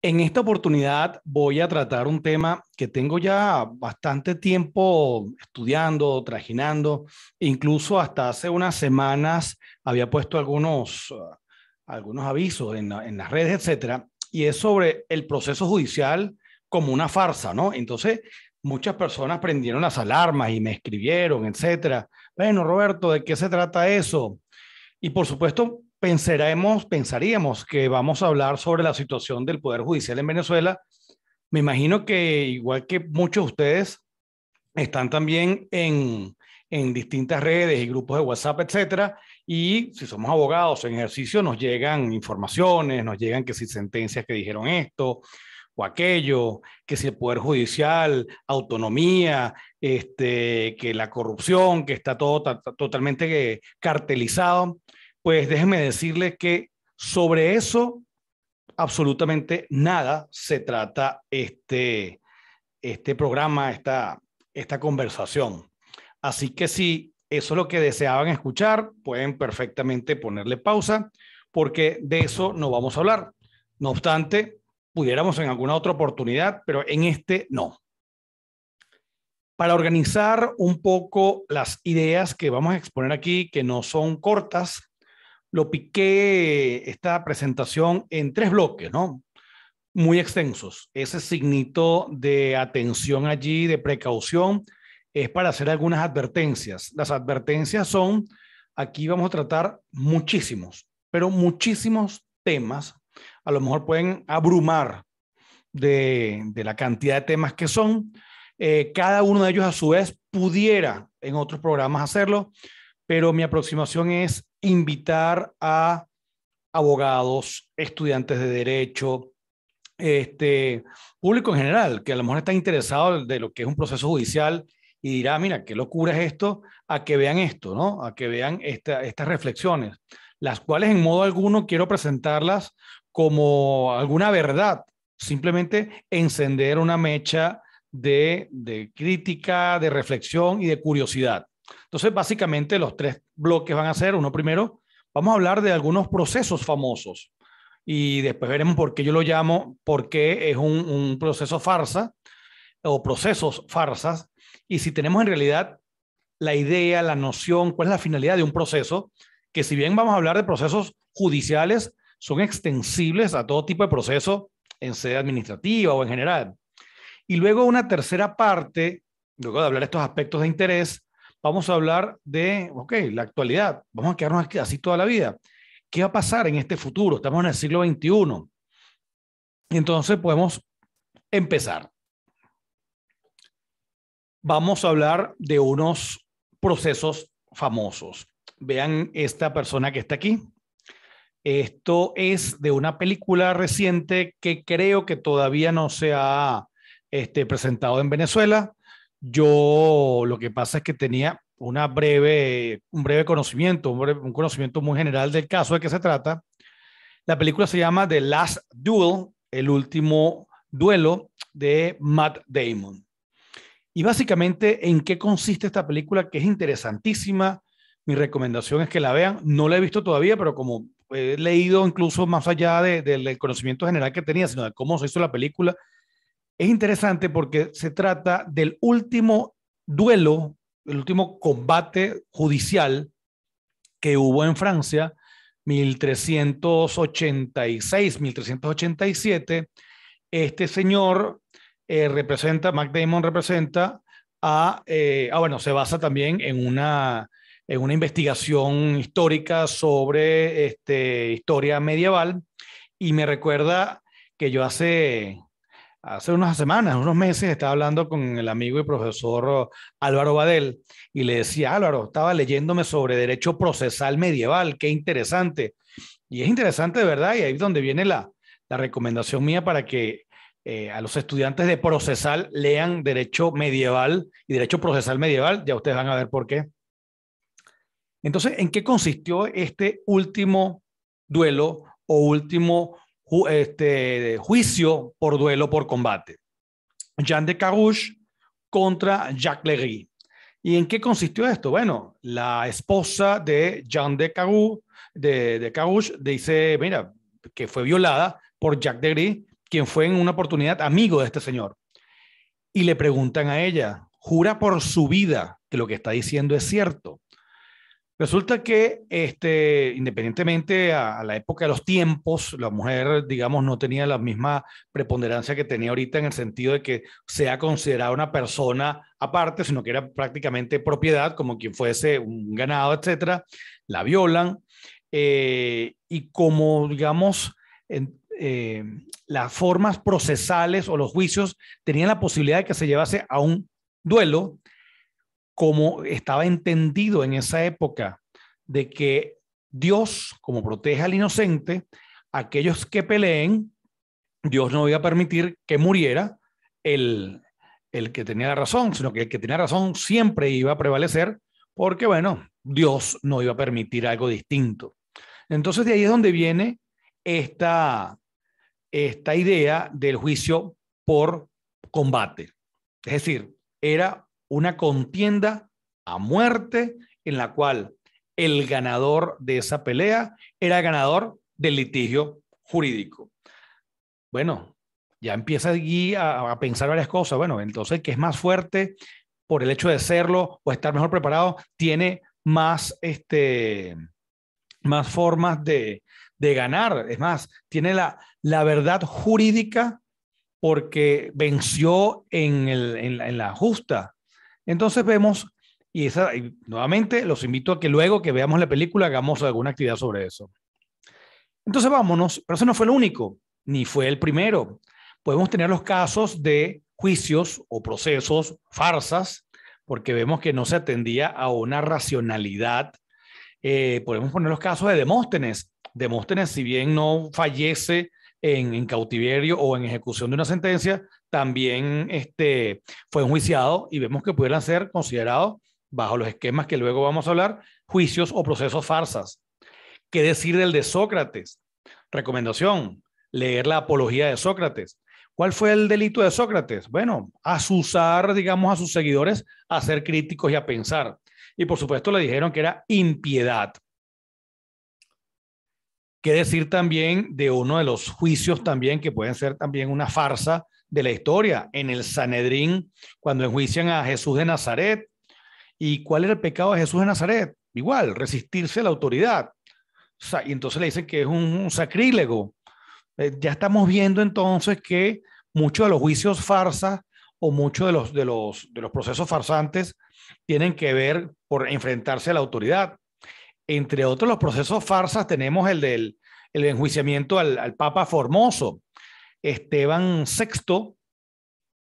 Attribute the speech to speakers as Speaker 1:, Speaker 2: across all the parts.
Speaker 1: En esta oportunidad voy a tratar un tema que tengo ya bastante tiempo estudiando, trajinando, incluso hasta hace unas semanas había puesto algunos, ah, algunos avisos en, en las redes, etcétera, y es sobre el proceso judicial como una farsa, ¿no? Entonces, muchas personas prendieron las alarmas y me escribieron, etcétera. Bueno, Roberto, ¿de qué se trata eso? Y por supuesto, pensaremos, pensaríamos que vamos a hablar sobre la situación del Poder Judicial en Venezuela. Me imagino que igual que muchos de ustedes están también en, en distintas redes y grupos de WhatsApp, etcétera, y si somos abogados en ejercicio nos llegan informaciones, nos llegan que si sentencias que dijeron esto o aquello, que si el poder judicial, autonomía, este, que la corrupción, que está todo totalmente eh, cartelizado pues déjenme decirles que sobre eso absolutamente nada se trata este, este, programa, esta, esta conversación. Así que si eso es lo que deseaban escuchar, pueden perfectamente ponerle pausa porque de eso no vamos a hablar. No obstante, pudiéramos en alguna otra oportunidad, pero en este no. Para organizar un poco las ideas que vamos a exponer aquí, que no son cortas, lo piqué esta presentación en tres bloques, ¿no? Muy extensos. Ese signito de atención allí, de precaución, es para hacer algunas advertencias. Las advertencias son, aquí vamos a tratar muchísimos, pero muchísimos temas. A lo mejor pueden abrumar de, de la cantidad de temas que son. Eh, cada uno de ellos a su vez pudiera en otros programas hacerlo pero mi aproximación es invitar a abogados, estudiantes de derecho, este, público en general, que a lo mejor está interesado de lo que es un proceso judicial y dirá, mira, qué locura es esto, a que vean esto, ¿no? A que vean estas reflexiones, las cuales en modo alguno quiero presentarlas como alguna verdad, simplemente encender una mecha de, de crítica, de reflexión y de curiosidad. Entonces, básicamente los tres bloques van a ser, uno primero, vamos a hablar de algunos procesos famosos y después veremos por qué yo lo llamo, por qué es un, proceso farsa o procesos farsas y si tenemos en realidad la idea, la noción, cuál es la finalidad de un proceso, que si bien vamos a hablar de procesos judiciales, son extensibles a todo tipo de proceso en sede administrativa o en general. Y luego una tercera parte, luego de hablar de estos aspectos de interés, Vamos a hablar de, ok, la actualidad. Vamos a quedarnos así toda la vida. ¿Qué va a pasar en este futuro? Estamos en el siglo XXI. Entonces podemos empezar. Vamos a hablar de unos procesos famosos. Vean esta persona que está aquí. Esto es de una película reciente que creo que todavía no se ha este, presentado en Venezuela. Yo lo que pasa es que tenía un breve conocimiento, un, conocimiento muy general del caso de qué se trata. La película se llama The Last Duel, el último duelo de Matt Damon. Y básicamente, ¿en qué consiste esta película? Que es interesantísima. Mi recomendación es que la vean. No la he visto todavía, pero como he leído incluso más allá del conocimiento general que tenía, sino de cómo se hizo la película, es interesante porque se trata del último duelo, el último combate judicial que hubo en Francia, 1386, 1387. Este señor eh, representa, Mac Damon representa a, eh, ah, bueno, se basa también en una, en una investigación histórica sobre este, historia medieval y me recuerda que yo hace hace unas semanas, unos meses, estaba hablando con el amigo y profesor Álvaro Badel y le decía, Álvaro, estaba leyéndome sobre derecho procesal medieval, qué interesante. Y es interesante de verdad y ahí es donde viene la, recomendación mía para que eh, a los estudiantes de procesal lean derecho medieval y derecho procesal medieval, ya ustedes van a ver por qué. Entonces, ¿en qué consistió este último duelo o último este, juicio por duelo por combate. Jean de Carouche contra Jacques Legris ¿Y en qué consistió esto? Bueno, la esposa de Jean de Carouche, de, dice, mira, que fue violada por Jacques Legris quien fue en una oportunidad amigo de este señor. Y le preguntan a ella, jura por su vida que lo que está diciendo es cierto. Resulta que, este, independientemente a, la época de los tiempos, la mujer, digamos, no tenía la misma preponderancia que tenía ahorita en el sentido de que sea considerada una persona aparte, sino que era prácticamente propiedad, como quien fuese un ganado, etcétera. La violan eh, y como, digamos, eh, las formas procesales o los juicios tenían la posibilidad de que se llevase a un duelo, como estaba entendido en esa época de que Dios, como protege al inocente, aquellos que peleen, Dios no iba a permitir que muriera el, el que tenía la razón, sino que el que tenía razón siempre iba a prevalecer porque, bueno, Dios no iba a permitir algo distinto. Entonces de ahí es donde viene esta, esta idea del juicio por combate. Es decir, era una contienda a muerte en la cual el ganador de esa pelea era ganador del litigio jurídico. Bueno, ya empieza a, pensar varias cosas. Bueno, entonces, que es más fuerte por el hecho de serlo o estar mejor preparado? Tiene más, este, más formas de, ganar. Es más, tiene la, verdad jurídica porque venció en, en la justa. Entonces vemos, y, nuevamente los invito a que luego que veamos la película hagamos alguna actividad sobre eso. Entonces vámonos, pero eso no fue el único, ni fue el primero. Podemos tener los casos de juicios o procesos, farsas, porque vemos que no se atendía a una racionalidad. Eh, podemos poner los casos de Demóstenes. Demóstenes, si bien no fallece en, en, cautiverio o en ejecución de una sentencia, también este, fue enjuiciado y vemos que pudieran ser considerados, bajo los esquemas que luego vamos a hablar, juicios o procesos farsas. ¿Qué decir del de Sócrates? Recomendación, leer la apología de Sócrates. ¿Cuál fue el delito de Sócrates? Bueno, asusar, digamos, a sus seguidores a ser críticos y a pensar. Y por supuesto le dijeron que era impiedad. ¿Qué decir también de uno de los juicios también que pueden ser también una farsa de la historia, en el Sanedrín, cuando enjuician a Jesús de Nazaret. ¿Y cuál era el pecado de Jesús de Nazaret? Igual, resistirse a la autoridad. y entonces le dicen que es un, sacrílego. Eh, ya estamos viendo entonces que muchos de los juicios farsas o muchos de los, de los, de los procesos farsantes tienen que ver por enfrentarse a la autoridad. Entre otros los procesos farsas tenemos el del enjuiciamiento al, al Papa Formoso, Esteban VI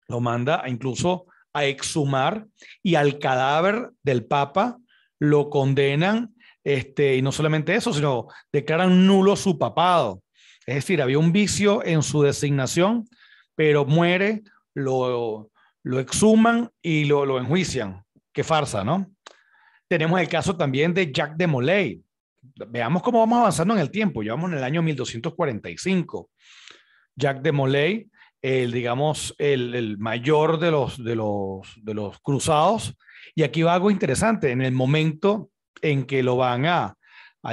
Speaker 1: lo manda incluso a exhumar y al cadáver del Papa lo condenan, este, y no solamente eso, sino declaran nulo su papado. Es decir, había un vicio en su designación, pero muere, lo, lo exhuman y lo, lo enjuician. Qué farsa, ¿no? Tenemos el caso también de Jacques de Molay. Veamos cómo vamos avanzando en el tiempo. Llevamos en el año 1245. Jack de Molay, el, digamos, el, mayor de los, de, los, de los cruzados. Y aquí va algo interesante, en el momento en que lo van a,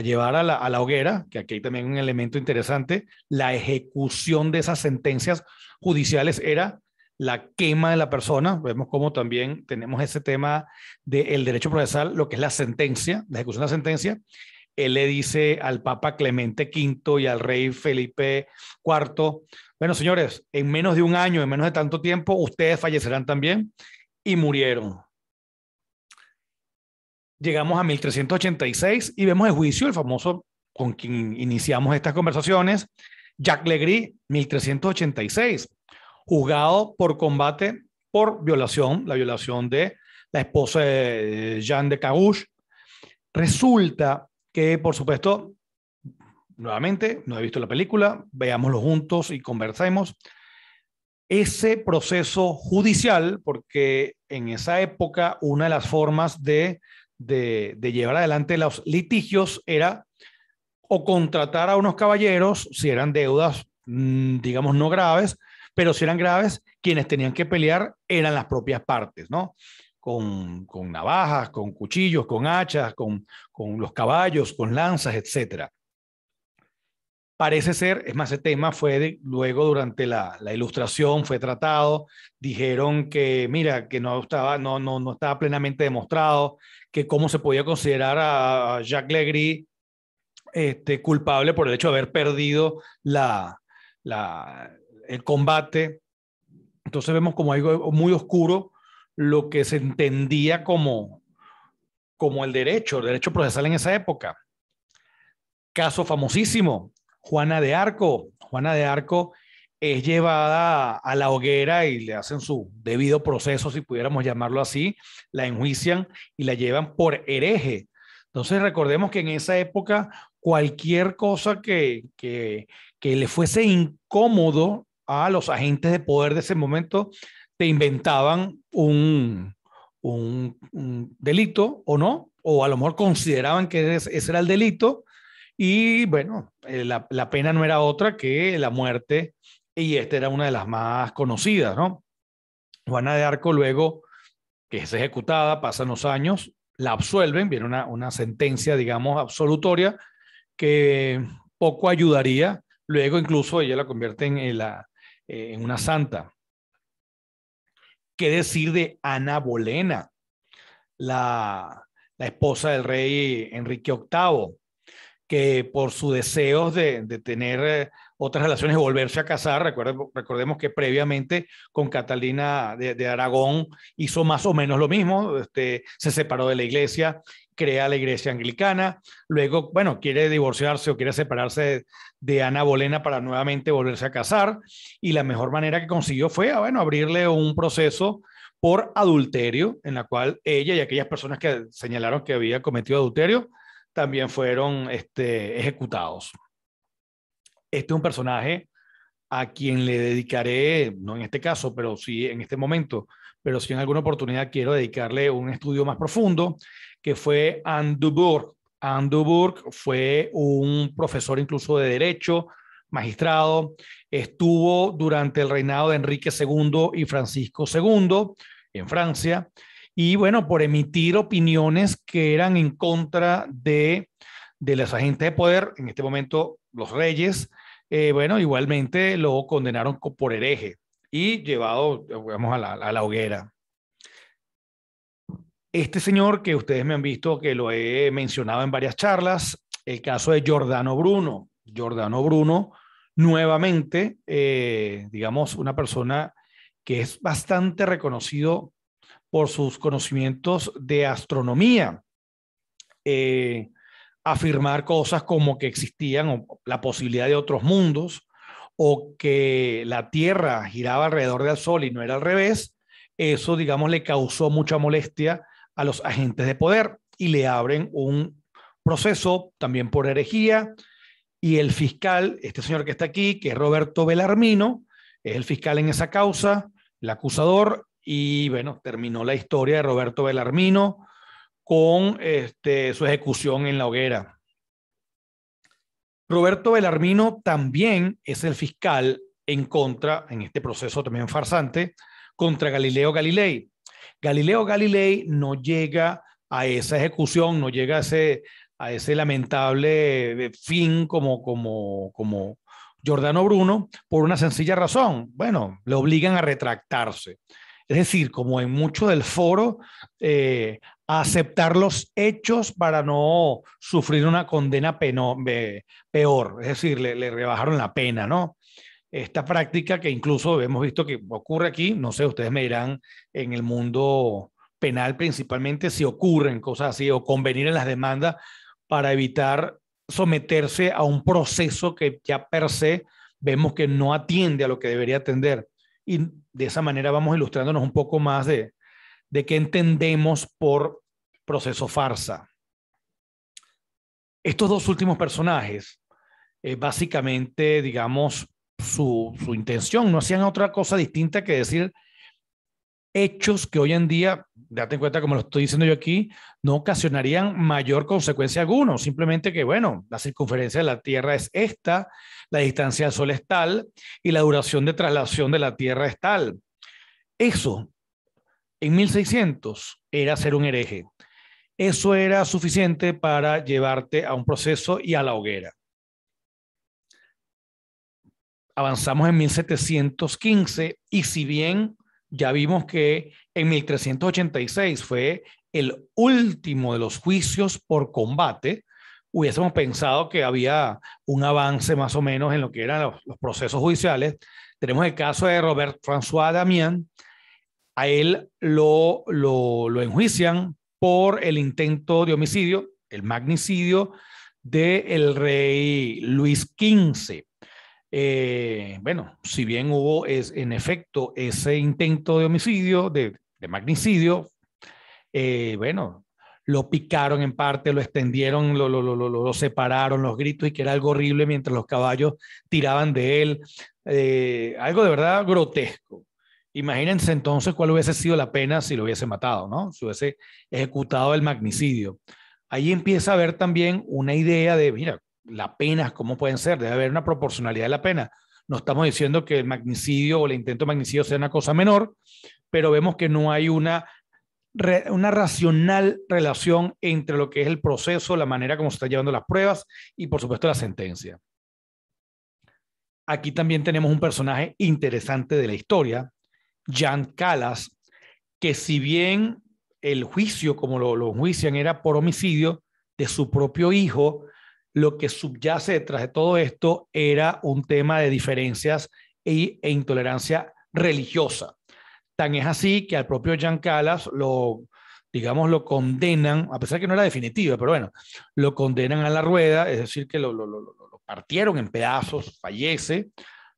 Speaker 1: llevar a la, hoguera, que aquí hay también un elemento interesante, la ejecución de esas sentencias judiciales era la quema de la persona. Vemos cómo también tenemos ese tema del derecho procesal, lo que es la sentencia, la ejecución de la sentencia, él le dice al Papa Clemente V y al rey Felipe IV, bueno, señores, en menos de un año, en menos de tanto tiempo, ustedes fallecerán también y murieron. Llegamos a 1386 y vemos el juicio, el famoso con quien iniciamos estas conversaciones, Jacques Legris, 1386, juzgado por combate por violación, la violación de la esposa de Jean de Carouche. Resulta que por supuesto, nuevamente, no he visto la película, veámoslo juntos y conversemos. Ese proceso judicial, porque en esa época una de las formas de, llevar adelante los litigios era o contratar a unos caballeros, si eran deudas, mm, digamos, no graves, pero si eran graves, quienes tenían que pelear eran las propias partes, ¿no? con, con navajas, con cuchillos, con hachas, con, los caballos, con lanzas, etc. Parece ser, es más, ese tema fue luego durante la, ilustración, fue tratado, dijeron que, mira, que no estaba, no, no, no estaba plenamente demostrado, que cómo se podía considerar a, Jacques Legris este, culpable por el hecho de haber perdido la, el combate. Entonces vemos como algo muy oscuro lo que se entendía como, como el derecho, el derecho procesal en esa época. Caso famosísimo, Juana de Arco. Juana de Arco es llevada a la hoguera y le hacen su debido proceso, si pudiéramos llamarlo así, la enjuician y la llevan por hereje. Entonces recordemos que en esa época cualquier cosa que, que, que le fuese incómodo a los agentes de poder de ese momento inventaban un, un, delito o no, o a lo mejor consideraban que ese, era el delito y bueno, eh, la, pena no era otra que la muerte y esta era una de las más conocidas, ¿no? Juana de Arco luego que es ejecutada, pasan los años, la absuelven, viene una, sentencia, digamos, absolutoria que poco ayudaría, luego incluso ella la convierte en, la, eh, en una santa. ¿Qué decir de Ana Bolena, la, esposa del rey Enrique VIII, que por su deseo de, de, tener eh, otras relaciones, y volverse a casar, recordemos, recordemos que previamente con Catalina de, Aragón hizo más o menos lo mismo, este, se separó de la iglesia crea la iglesia anglicana, luego, bueno, quiere divorciarse o quiere separarse de, Ana Bolena para nuevamente volverse a casar, y la mejor manera que consiguió fue, ah, bueno, abrirle un proceso por adulterio, en la cual ella y aquellas personas que señalaron que había cometido adulterio, también fueron este, ejecutados. Este es un personaje a quien le dedicaré, no en este caso, pero sí en este momento, pero si en alguna oportunidad quiero dedicarle un estudio más profundo, que fue Anne Dubourg. Anne Dubourg fue un profesor incluso de derecho, magistrado, estuvo durante el reinado de Enrique II y Francisco II en Francia, y bueno, por emitir opiniones que eran en contra de, de las agentes de poder, en este momento los reyes, eh, bueno, igualmente lo condenaron por hereje y llevado, eh, a la, hoguera. Este señor que ustedes me han visto, que lo he mencionado en varias charlas, el caso de Giordano Bruno. Giordano Bruno, nuevamente, eh, digamos, una persona que es bastante reconocido por sus conocimientos de astronomía. Eh, afirmar cosas como que existían o la posibilidad de otros mundos, o que la Tierra giraba alrededor del Sol y no era al revés, eso, digamos, le causó mucha molestia a los agentes de poder y le abren un proceso también por herejía. Y el fiscal, este señor que está aquí, que es Roberto Belarmino, es el fiscal en esa causa, el acusador, y bueno, terminó la historia de Roberto Belarmino con este, su ejecución en la hoguera. Roberto Belarmino también es el fiscal en contra, en este proceso también farsante, contra Galileo Galilei. Galileo Galilei no llega a esa ejecución, no llega a ese, lamentable eh, fin como, como, como Giordano Bruno por una sencilla razón. Bueno, le obligan a retractarse es decir, como en mucho del foro, eh, aceptar los hechos para no sufrir una condena eh, peor, es decir, le, rebajaron la pena, ¿no? Esta práctica que incluso hemos visto que ocurre aquí, no sé, ustedes me dirán en el mundo penal principalmente si ocurren cosas así o convenir en las demandas para evitar someterse a un proceso que ya per se vemos que no atiende a lo que debería atender. Y de esa manera vamos ilustrándonos un poco más de, de qué entendemos por proceso farsa. Estos dos últimos personajes, eh, básicamente, digamos, su, intención, no hacían otra cosa distinta que decir hechos que hoy en día, date en cuenta como lo estoy diciendo yo aquí, no ocasionarían mayor consecuencia alguno simplemente que, bueno, la circunferencia de la Tierra es esta, la distancia del Sol es tal y la duración de traslación de la Tierra es tal. Eso, en 1600, era ser un hereje. Eso era suficiente para llevarte a un proceso y a la hoguera. Avanzamos en 1715 y si bien ya vimos que en 1386 fue el último de los juicios por combate, hubiésemos pensado que había un avance más o menos en lo que eran los, procesos judiciales. Tenemos el caso de Robert François Damián. A él lo, lo, lo enjuician por el intento de homicidio, el magnicidio del el rey Luis XV. Eh, bueno, si bien hubo es, en efecto ese intento de homicidio, de, de magnicidio, eh, bueno, lo picaron en parte, lo extendieron, lo, lo, separaron, los gritos y que era algo horrible mientras los caballos tiraban de él. Eh, algo de verdad grotesco. Imagínense entonces cuál hubiese sido la pena si lo hubiese matado, ¿no? Si hubiese ejecutado el magnicidio. Ahí empieza a haber también una idea de, mira, la penas, ¿cómo pueden ser? Debe haber una proporcionalidad de la pena. No estamos diciendo que el magnicidio o el intento de magnicidio sea una cosa menor, pero vemos que no hay una una racional relación entre lo que es el proceso, la manera como se están llevando las pruebas y por supuesto la sentencia. Aquí también tenemos un personaje interesante de la historia, Jan Calas, que si bien el juicio, como lo, juician, era por homicidio de su propio hijo, lo que subyace detrás de todo esto era un tema de diferencias e intolerancia religiosa es así que al propio Jean Calas lo, digamos, lo condenan, a pesar que no era definitiva, pero bueno, lo condenan a la rueda, es decir, que lo, lo, lo, partieron en pedazos, fallece,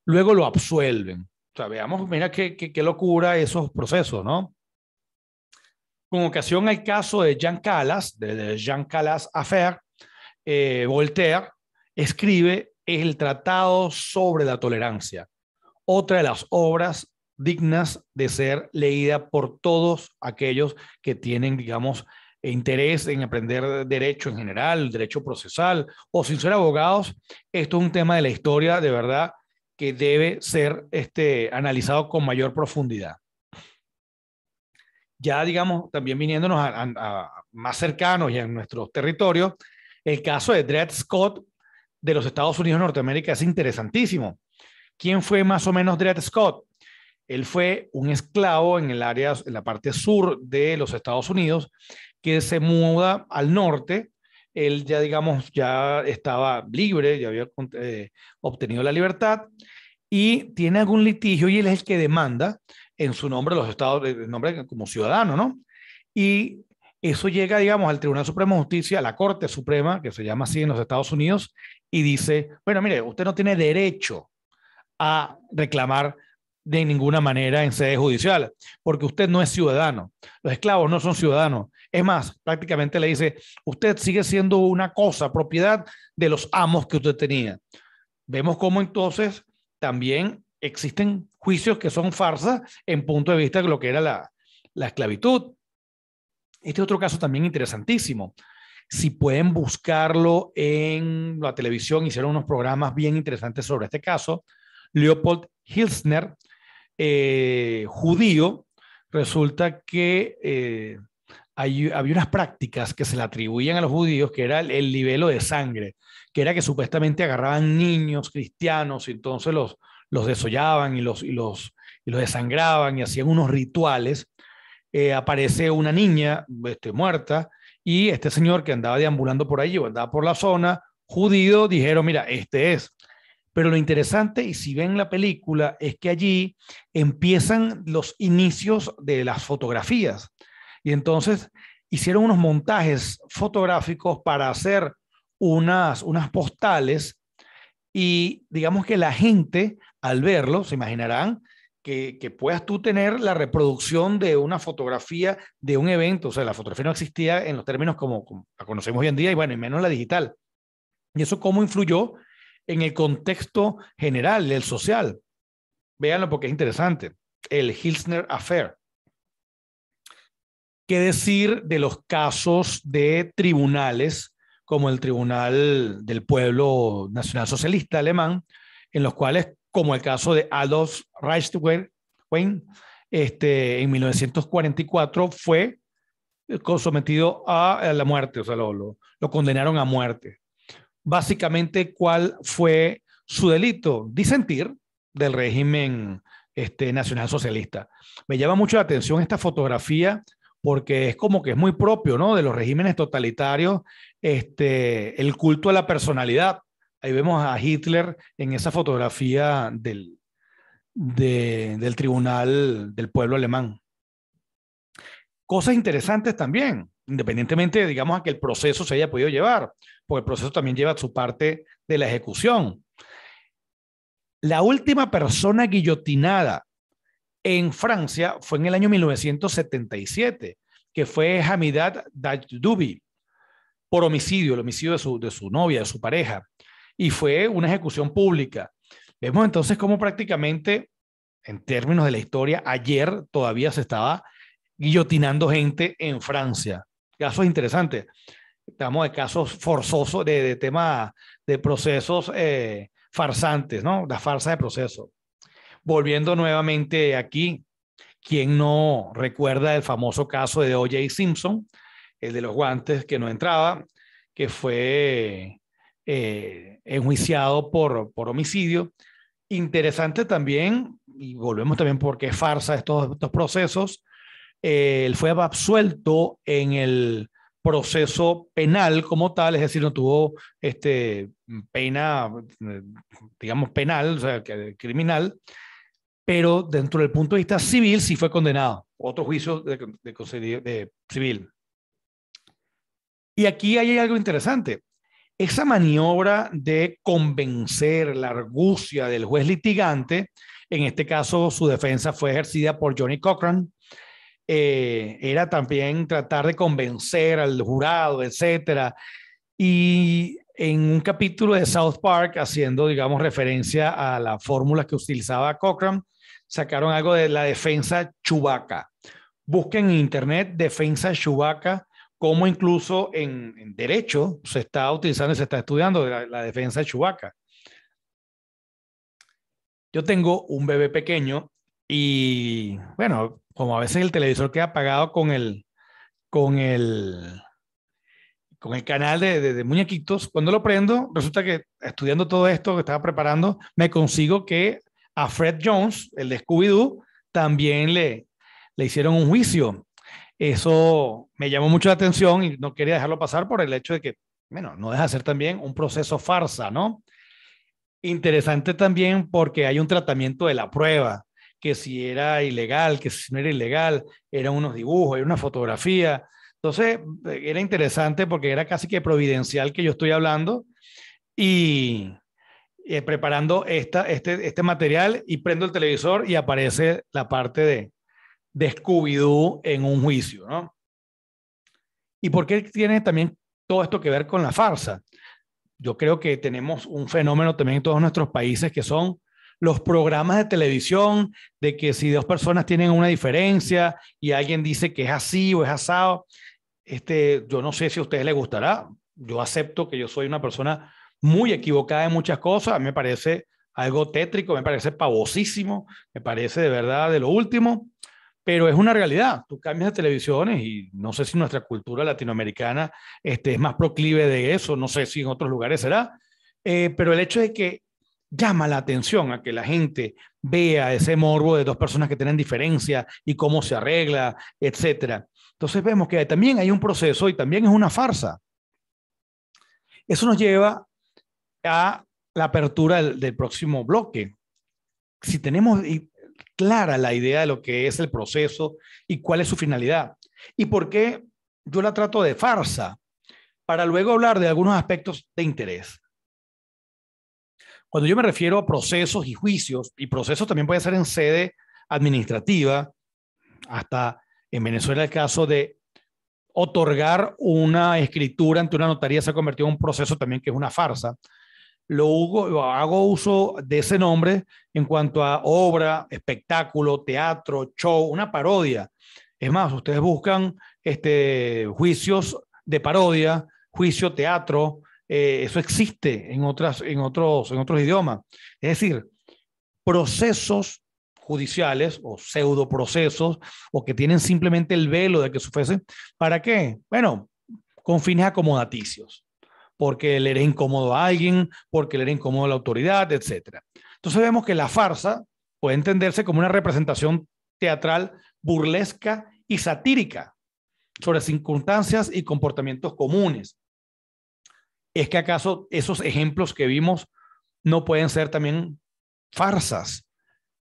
Speaker 1: luego lo absuelven. O sea, veamos, mira qué, qué, locura esos procesos, ¿no? Con ocasión al caso de Jean Calas, de, Jean Calas Affair, eh, Voltaire escribe el Tratado sobre la Tolerancia, otra de las obras dignas de ser leída por todos aquellos que tienen, digamos, interés en aprender derecho en general, derecho procesal, o sin ser abogados, esto es un tema de la historia de verdad que debe ser este, analizado con mayor profundidad. Ya, digamos, también viniéndonos a, más cercanos y en nuestro territorio, el caso de Dred Scott de los Estados Unidos de Norteamérica es interesantísimo. ¿Quién fue más o menos Dred Scott? Él fue un esclavo en el área, en la parte sur de los Estados Unidos, que se muda al norte. Él ya, digamos, ya estaba libre, ya había eh, obtenido la libertad y tiene algún litigio y él es el que demanda en su nombre los estados, en eh, nombre como ciudadano, ¿no? Y eso llega, digamos, al Tribunal Supremo de Justicia, a la Corte Suprema, que se llama así en los Estados Unidos, y dice, bueno, mire, usted no tiene derecho a reclamar de ninguna manera en sede judicial, porque usted no es ciudadano. Los esclavos no son ciudadanos. Es más, prácticamente le dice, usted sigue siendo una cosa, propiedad de los amos que usted tenía. Vemos cómo entonces también existen juicios que son farsas en punto de vista de lo que era la, la esclavitud. Este otro caso también interesantísimo. Si pueden buscarlo en la televisión, hicieron unos programas bien interesantes sobre este caso. Leopold Hilsner eh, judío, resulta que eh, había unas prácticas que se le atribuían a los judíos, que era el, libelo de sangre, que era que supuestamente agarraban niños cristianos y entonces los, los desollaban y los, los, los desangraban y hacían unos rituales. Eh, aparece una niña este, muerta y este señor que andaba deambulando por allí o andaba por la zona, judío, dijeron, mira, este es. Pero lo interesante, y si ven la película, es que allí empiezan los inicios de las fotografías. Y entonces hicieron unos montajes fotográficos para hacer unas, unas postales y digamos que la gente al verlo, se imaginarán que, que, puedas tú tener la reproducción de una fotografía de un evento, o sea, la fotografía no existía en los términos como, como la conocemos hoy en día y bueno, y menos la digital. ¿Y eso cómo influyó en el contexto general, del social. Véanlo porque es interesante. El Hilsner Affair. ¿Qué decir de los casos de tribunales como el Tribunal del Pueblo Nacional Socialista Alemán, en los cuales, como el caso de Adolf Reichswein, este, en 1944 fue eh, sometido a la muerte, o sea, lo condenaron a muerte básicamente cuál fue su delito, disentir del régimen este, nacionalsocialista. Me llama mucho la atención esta fotografía porque es como que es muy propio ¿no? de los regímenes totalitarios este, el culto a la personalidad. Ahí vemos a Hitler en esa fotografía del, del Tribunal del Pueblo Alemán. Cosas interesantes también independientemente, digamos, a que el proceso se haya podido llevar, porque el proceso también lleva su parte de la ejecución. La última persona guillotinada en Francia fue en el año 1977, que fue Hamidat Dajdubi, por homicidio, el homicidio de su, de su novia, de su pareja, y fue una ejecución pública. Vemos entonces cómo prácticamente, en términos de la historia, ayer todavía se estaba guillotinando gente en Francia casos interesantes. Estamos de casos forzosos, de, de temas, de procesos eh, farsantes, ¿no? La farsa de proceso. Volviendo nuevamente aquí, ¿quién no recuerda el famoso caso de O.J. Simpson, el de los guantes que no entraba, que fue eh, enjuiciado por, por homicidio? Interesante también, y volvemos también porque es farsa estos procesos, eh, él fue absuelto en el proceso penal como tal, es decir, no tuvo este, pena, digamos, penal, o sea, criminal, pero dentro del punto de vista civil sí fue condenado, otro juicio de civil. Y aquí hay algo interesante. Esa maniobra de convencer la argucia del juez litigante, en este caso su defensa fue ejercida por Johnny Cochran, eh, era también tratar de convencer al jurado, etcétera. Y en un capítulo de South Park, haciendo, digamos, referencia a la fórmula que utilizaba Cochran, sacaron algo de la defensa Chubaca. Busquen en internet defensa Chubaca, como incluso en, derecho se está utilizando, se está estudiando la, la defensa Chubaca. Yo tengo un bebé pequeño y, bueno, como a veces el televisor queda apagado con el, con el, con el canal de, muñequitos, cuando lo prendo, resulta que estudiando todo esto que estaba preparando, me consigo que a Fred Jones, el de Scooby-Doo, también le, le hicieron un juicio. Eso me llamó mucho la atención y no quería dejarlo pasar por el hecho de que, bueno, no deja de ser también un proceso farsa, ¿no? Interesante también porque hay un tratamiento de la prueba que si era ilegal, que si no era ilegal, eran unos dibujos, era una fotografía. Entonces, eh, era interesante porque era casi que providencial que yo estoy hablando y eh, preparando esta, este, este material y prendo el televisor y aparece la parte de, de Scooby-Doo en un juicio, ¿no? ¿Y por qué tiene también todo esto que ver con la farsa? Yo creo que tenemos un fenómeno también en todos nuestros países que son los programas de televisión, de que si dos personas tienen una diferencia y alguien dice que es así o es asado, este, yo no sé si a ustedes les gustará. Yo acepto que yo soy una persona muy equivocada en muchas cosas. me parece algo tétrico, me parece pavosísimo, me parece de verdad de lo último, pero es una realidad. Tú cambias de televisiones y no sé si nuestra cultura latinoamericana este, es más proclive de eso, no sé si en otros lugares será, eh, pero el hecho de que llama la atención a que la gente vea ese morbo de dos personas que tienen diferencia y cómo se arregla, etcétera. Entonces vemos que también hay un proceso y también es una farsa. Eso nos lleva a la apertura del, del próximo bloque. Si tenemos clara la idea de lo que es el proceso y cuál es su finalidad y por qué yo la trato de farsa, para luego hablar de algunos aspectos de interés. Cuando yo me refiero a procesos y juicios, y procesos también puede ser en sede administrativa, hasta en Venezuela el caso de otorgar una escritura ante una notaría se ha convertido en un proceso también que es una farsa. Lo, hago uso de ese nombre en cuanto a obra, espectáculo, teatro, show, una parodia. Es más, ustedes buscan este, juicios de parodia, juicio teatro, eh, eso existe en, otras, en, otros, en otros idiomas. Es decir, procesos judiciales o pseudo procesos o que tienen simplemente el velo de que sufesen. ¿Para qué? Bueno, con fines acomodaticios, porque le era incómodo a alguien, porque le era incómodo a la autoridad, etc. Entonces vemos que la farsa puede entenderse como una representación teatral burlesca y satírica sobre circunstancias y comportamientos comunes, ¿Es que acaso esos ejemplos que vimos no pueden ser también farsas?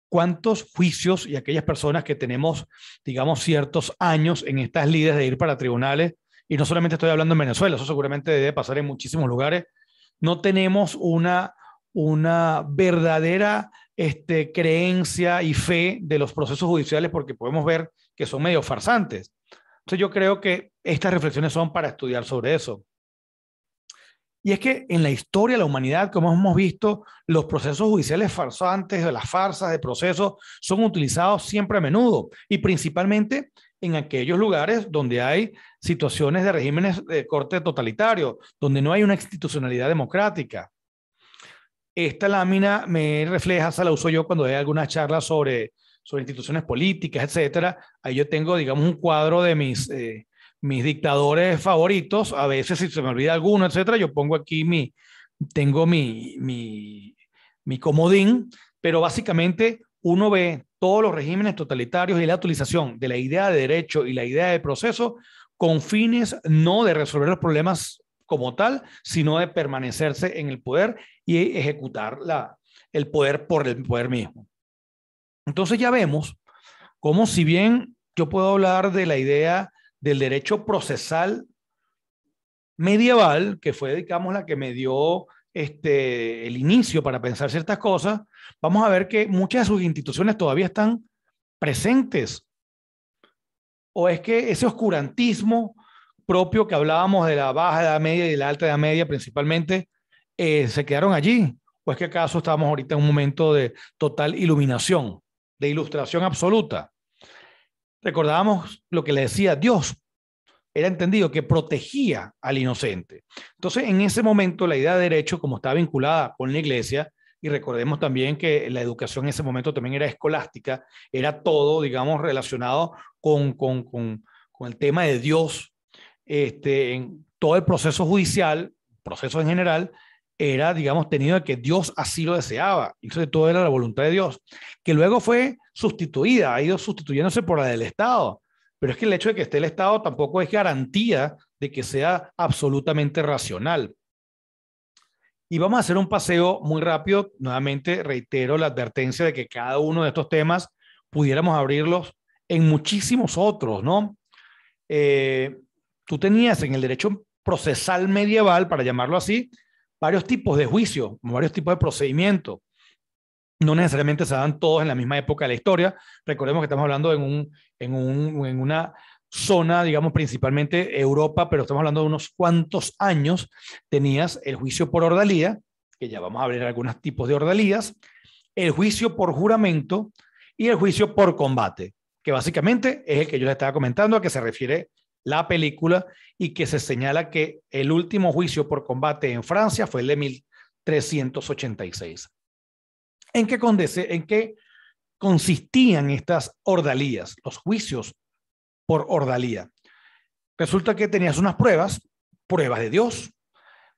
Speaker 1: ¿Cuántos juicios y aquellas personas que tenemos, digamos, ciertos años en estas lides de ir para tribunales, y no solamente estoy hablando en Venezuela, eso seguramente debe pasar en muchísimos lugares, no tenemos una, una verdadera este, creencia y fe de los procesos judiciales porque podemos ver que son medio farsantes. Entonces yo creo que estas reflexiones son para estudiar sobre eso. Y es que en la historia de la humanidad, como hemos visto, los procesos judiciales farsantes, las farsas de procesos, son utilizados siempre a menudo y principalmente en aquellos lugares donde hay situaciones de regímenes de corte totalitario, donde no hay una institucionalidad democrática. Esta lámina me refleja, se la uso yo cuando hay algunas charlas sobre, sobre instituciones políticas, etcétera. Ahí yo tengo, digamos, un cuadro de mis eh, mis dictadores favoritos, a veces si se me olvida alguno, etcétera, yo pongo aquí mi, tengo mi, mi, mi comodín, pero básicamente uno ve todos los regímenes totalitarios y la utilización de la idea de derecho y la idea de proceso con fines no de resolver los problemas como tal, sino de permanecerse en el poder y ejecutar la, el poder por el poder mismo. Entonces ya vemos cómo si bien yo puedo hablar de la idea del derecho procesal medieval, que fue, digamos, la que me dio este, el inicio para pensar ciertas cosas, vamos a ver que muchas de sus instituciones todavía están presentes. O es que ese oscurantismo propio que hablábamos de la baja edad media y la alta edad media principalmente, eh, se quedaron allí. ¿O es que acaso estamos ahorita en un momento de total iluminación, de ilustración absoluta? Recordábamos lo que le decía Dios. Era entendido que protegía al inocente. Entonces, en ese momento, la idea de derecho, como estaba vinculada con la iglesia, y recordemos también que la educación en ese momento también era escolástica, era todo, digamos, relacionado con, con el tema de Dios, este, en todo el proceso judicial, proceso en general, era, digamos, tenido que Dios así lo deseaba. Y sobre todo era la voluntad de Dios, que luego fue sustituida, ha ido sustituyéndose por la del Estado. Pero es que el hecho de que esté el Estado tampoco es garantía de que sea absolutamente racional. Y vamos a hacer un paseo muy rápido. Nuevamente reitero la advertencia de que cada uno de estos temas pudiéramos abrirlos en muchísimos otros, ¿no? Eh, tú tenías en el derecho procesal medieval, para llamarlo así, varios tipos de juicios, varios tipos de procedimientos. No necesariamente se dan todos en la misma época de la historia. Recordemos que estamos hablando en, un, en, en una zona, digamos, principalmente Europa, pero estamos hablando de unos cuantos años, tenías el juicio por ordalía, que ya vamos a ver algunos tipos de ordalías, el juicio por juramento y el juicio por combate, que básicamente es el que yo les estaba comentando, a que se refiere la película y que se señala que el último juicio por combate en Francia fue el de 1386. ¿En qué, en qué consistían estas ordalías, los juicios por ordalía? Resulta que tenías unas pruebas, pruebas de Dios.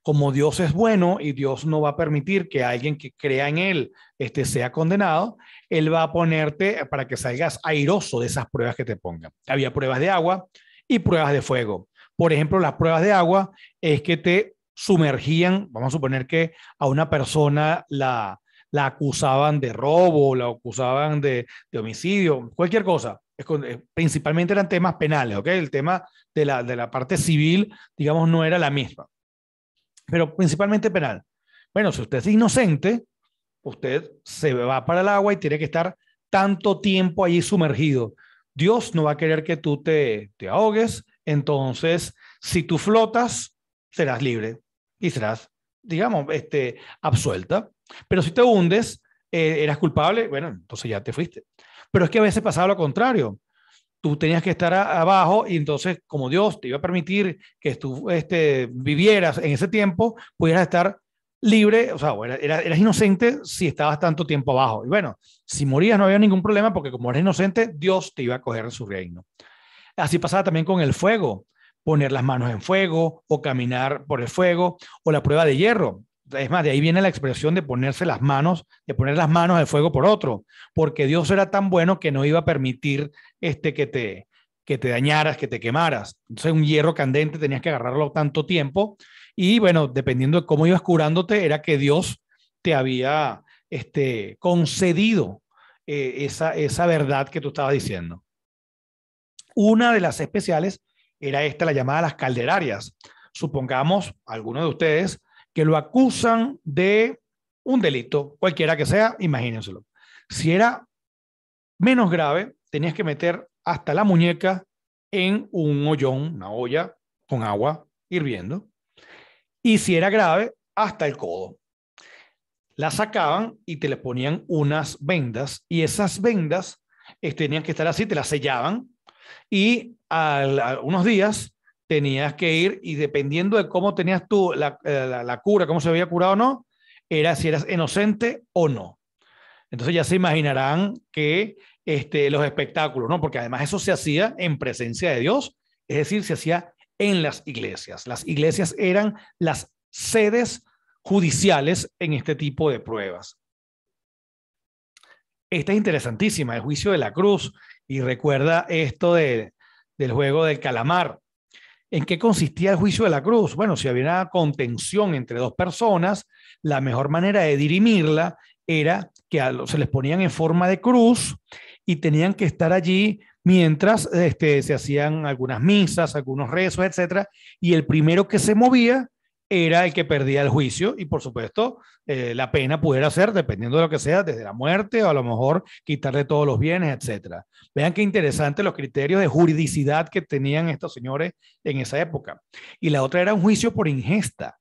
Speaker 1: Como Dios es bueno y Dios no va a permitir que alguien que crea en Él este, sea condenado, Él va a ponerte para que salgas airoso de esas pruebas que te pongan. Había pruebas de agua, y pruebas de fuego. Por ejemplo, las pruebas de agua es que te sumergían, vamos a suponer que a una persona la, la acusaban de robo, la acusaban de, homicidio, cualquier cosa. Eh, principalmente eran temas penales, ¿ok? El tema de la, de la parte civil, digamos, no era la misma, pero principalmente penal. Bueno, si usted es inocente, usted se va para el agua y tiene que estar tanto tiempo allí sumergido. Dios no va a querer que tú te, ahogues, entonces si tú flotas, serás libre y serás, digamos, este, absuelta. Pero si te hundes, eh, eras culpable, bueno, entonces ya te fuiste. Pero es que a veces pasaba lo contrario. Tú tenías que estar abajo y entonces como Dios te iba a permitir que tú este, vivieras en ese tiempo, pudieras estar libre, o sea, eras, inocente si estabas tanto tiempo abajo. Y bueno, si morías no había ningún problema porque como eras inocente, Dios te iba a coger en su reino. Así pasaba también con el fuego, poner las manos en fuego o caminar por el fuego o la prueba de hierro. Es más, de ahí viene la expresión de ponerse las manos, de poner las manos al fuego por otro, porque Dios era tan bueno que no iba a permitir este que te que te dañaras, que te quemaras. Entonces un hierro candente tenías que agarrarlo tanto tiempo y bueno, dependiendo de cómo ibas curándote, era que Dios te había este, concedido eh, esa, esa verdad que tú estabas diciendo. Una de las especiales era esta, la llamada las calderarias. Supongamos, alguno de ustedes, que lo acusan de un delito, cualquiera que sea, imagínenselo. Si era menos grave, tenías que meter hasta la muñeca en un hoyón, una olla con agua hirviendo y si era grave, hasta el codo. La sacaban y te le ponían unas vendas y esas vendas eh, tenían que estar así, te las sellaban y a unos días tenías que ir y dependiendo de cómo tenías tú eh, la, cura, cómo se había curado o no, era si eras inocente o no. Entonces ya se imaginarán que este, los espectáculos, ¿no? Porque además eso se hacía en presencia de Dios, es decir, se hacía en las iglesias. Las iglesias eran las sedes judiciales en este tipo de pruebas. Esta es interesantísima, el juicio de la cruz, y recuerda esto del juego del calamar. ¿En qué consistía el juicio de la cruz? Bueno, si había una contención entre dos personas, la mejor manera de dirimirla era que se les ponían en forma de cruz y tenían que estar allí mientras este, se hacían algunas misas, algunos rezos, etcétera, Y el primero que se movía era el que perdía el juicio y por supuesto eh, la pena pudiera ser, dependiendo de lo que sea, desde la muerte o a lo mejor quitarle todos los bienes, etcétera. Vean qué interesante los criterios de juridicidad que tenían estos señores en esa época. Y la otra era un juicio por ingesta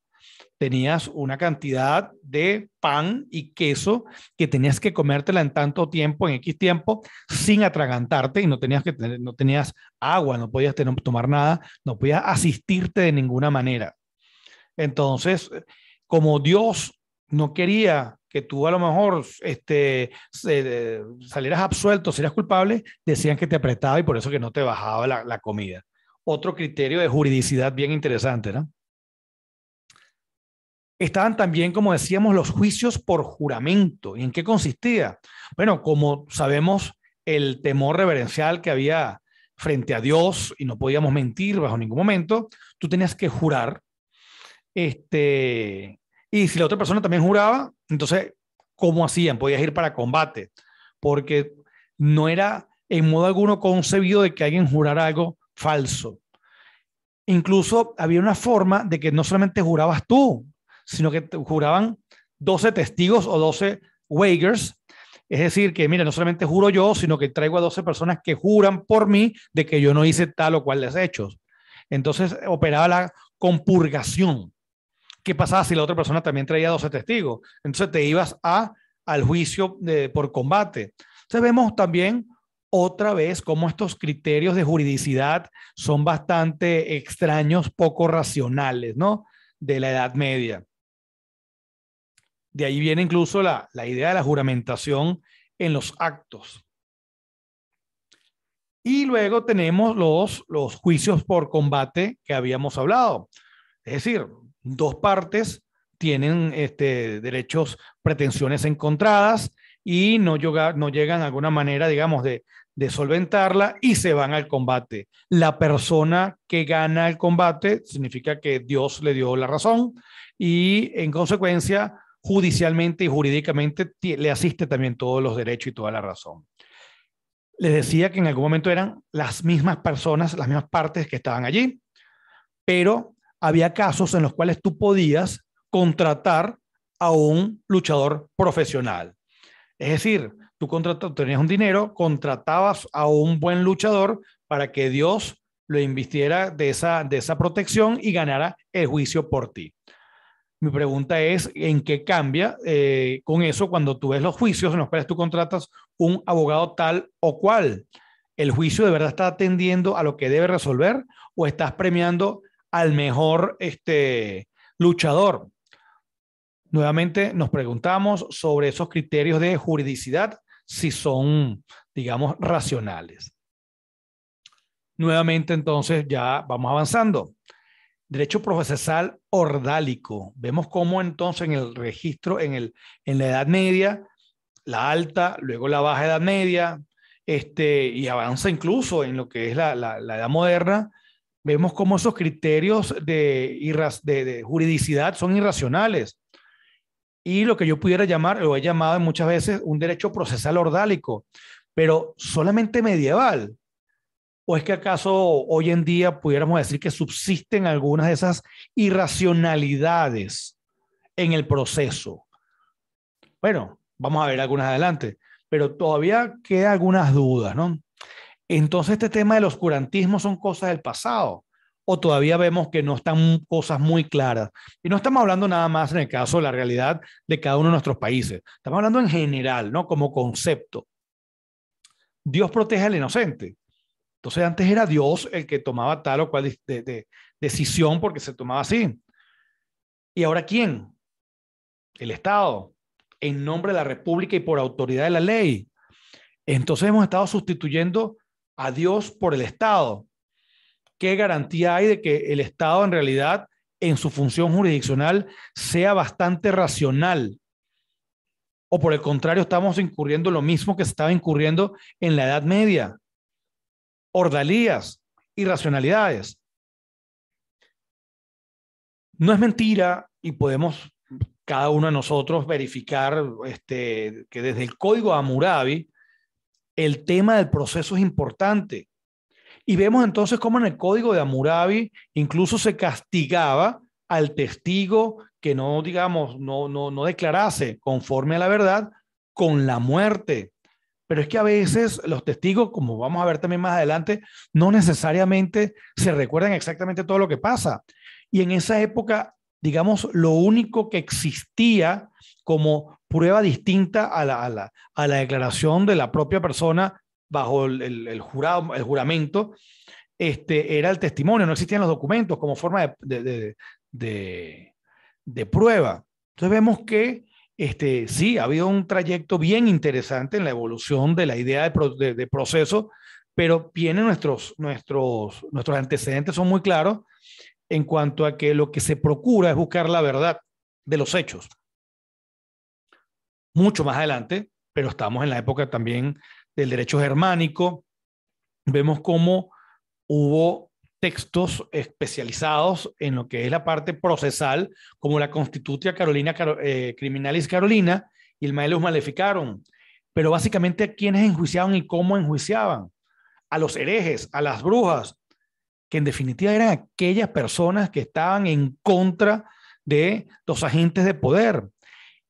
Speaker 1: tenías una cantidad de pan y queso que tenías que comértela en tanto tiempo, en X tiempo, sin atragantarte y no tenías, que no tenías agua, no podías tomar nada, no podías asistirte de ninguna manera. Entonces, como Dios no quería que tú a lo mejor este, eh, salieras absuelto, serías culpable, decían que te apretaba y por eso que no te bajaba la, la comida. Otro criterio de juridicidad bien interesante, ¿no? estaban también, como decíamos, los juicios por juramento. ¿Y en qué consistía? Bueno, como sabemos, el temor reverencial que había frente a Dios y no podíamos mentir bajo ningún momento, tú tenías que jurar. Este, y si la otra persona también juraba, entonces, ¿cómo hacían? Podías ir para combate, porque no era en modo alguno concebido de que alguien jurara algo falso. Incluso había una forma de que no solamente jurabas tú, sino que juraban 12 testigos o 12 wagers. Es decir, que mira, no solamente juro yo, sino que traigo a 12 personas que juran por mí de que yo no hice tal o cual hechos. Entonces operaba la compurgación. ¿Qué pasaba si la otra persona también traía 12 testigos? Entonces te ibas a, al juicio por combate. Entonces vemos también otra vez cómo estos criterios de juridicidad son bastante extraños, poco racionales, ¿no? De la Edad Media. De ahí viene incluso la, la idea de la juramentación en los actos. Y luego tenemos los, los juicios por combate que habíamos hablado. Es decir, dos partes tienen este, derechos, pretensiones encontradas y no, no llegan a alguna manera, digamos, de, de solventarla y se van al combate. La persona que gana el combate significa que Dios le dio la razón y en consecuencia judicialmente y jurídicamente le asiste también todos los derechos y toda la razón. Les decía que en algún momento eran las mismas personas, las mismas partes que estaban allí, pero había casos en los cuales tú podías contratar a un luchador profesional. Es decir, tú tenías un dinero, contratabas a un buen luchador para que Dios lo invistiera de esa, de esa protección y ganara el juicio por ti. Mi pregunta es, ¿en qué cambia eh, con eso cuando tú ves los juicios en los cuales tú contratas un abogado tal o cual? ¿El juicio de verdad está atendiendo a lo que debe resolver o estás premiando al mejor este, luchador? Nuevamente nos preguntamos sobre esos criterios de juridicidad, si son, digamos, racionales. Nuevamente entonces ya vamos avanzando. Derecho procesal ordálico. Vemos cómo entonces en el registro, en, el, en la Edad Media, la alta, luego la baja Edad Media, este, y avanza incluso en lo que es la, la, Edad Moderna, vemos cómo esos criterios de, de, de, juridicidad son irracionales. Y lo que yo pudiera llamar, lo he llamado muchas veces, un derecho procesal ordálico, pero solamente medieval. ¿O es que acaso hoy en día pudiéramos decir que subsisten algunas de esas irracionalidades en el proceso? Bueno, vamos a ver algunas adelante, pero todavía quedan algunas dudas, ¿no? Entonces este tema del oscurantismo son cosas del pasado o todavía vemos que no están cosas muy claras. Y no estamos hablando nada más en el caso de la realidad de cada uno de nuestros países, estamos hablando en general, ¿no? Como concepto. Dios protege al inocente. Entonces antes era Dios el que tomaba tal o cual de, decisión porque se tomaba así. ¿Y ahora quién? El Estado, en nombre de la República y por autoridad de la ley. Entonces hemos estado sustituyendo a Dios por el Estado. ¿Qué garantía hay de que el Estado en realidad en su función jurisdiccional sea bastante racional? ¿O por el contrario estamos incurriendo lo mismo que se estaba incurriendo en la Edad Media? ordalías, irracionalidades. No es mentira y podemos cada uno de nosotros verificar este, que desde el código de el tema del proceso es importante. Y vemos entonces cómo en el código de amurabi incluso se castigaba al testigo que no, digamos, no, no, no declarase conforme a la verdad con la muerte. Pero es que a veces los testigos, como vamos a ver también más adelante, no necesariamente se recuerdan exactamente todo lo que pasa. Y en esa época, digamos, lo único que existía como prueba distinta a la, a la, declaración de la propia persona bajo el, jurado, el juramento, este, era el testimonio, no existían los documentos como forma de, de, de, de prueba. Entonces vemos que este, sí, ha habido un trayecto bien interesante en la evolución de la idea de, proceso, pero nuestros, nuestros, nuestros antecedentes son muy claros en cuanto a que lo que se procura es buscar la verdad de los hechos. Mucho más adelante, pero estamos en la época también del derecho germánico, vemos cómo hubo textos especializados en lo que es la parte procesal, como la Constitutia Carolina eh, Criminalis Carolina y el Maelus Maleficaron. Pero básicamente, ¿a quiénes enjuiciaban y cómo enjuiciaban? A los herejes, a las brujas, que en definitiva eran aquellas personas que estaban en contra de los agentes de poder.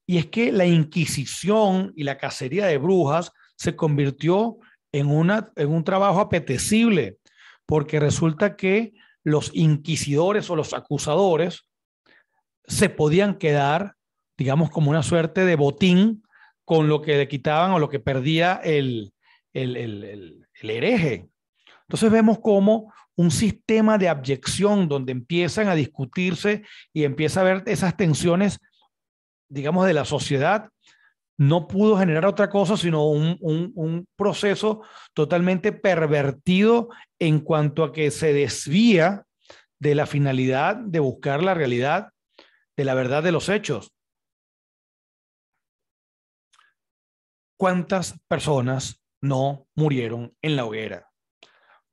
Speaker 1: Y es que la Inquisición y la cacería de brujas se convirtió en, una, en un trabajo apetecible porque resulta que los inquisidores o los acusadores se podían quedar, digamos, como una suerte de botín con lo que le quitaban o lo que perdía el, hereje. Entonces vemos como un sistema de abyección donde empiezan a discutirse y empieza a haber esas tensiones, digamos, de la sociedad no pudo generar otra cosa sino un, proceso totalmente pervertido en cuanto a que se desvía de la finalidad de buscar la realidad, de la verdad de los hechos. ¿Cuántas personas no murieron en la hoguera?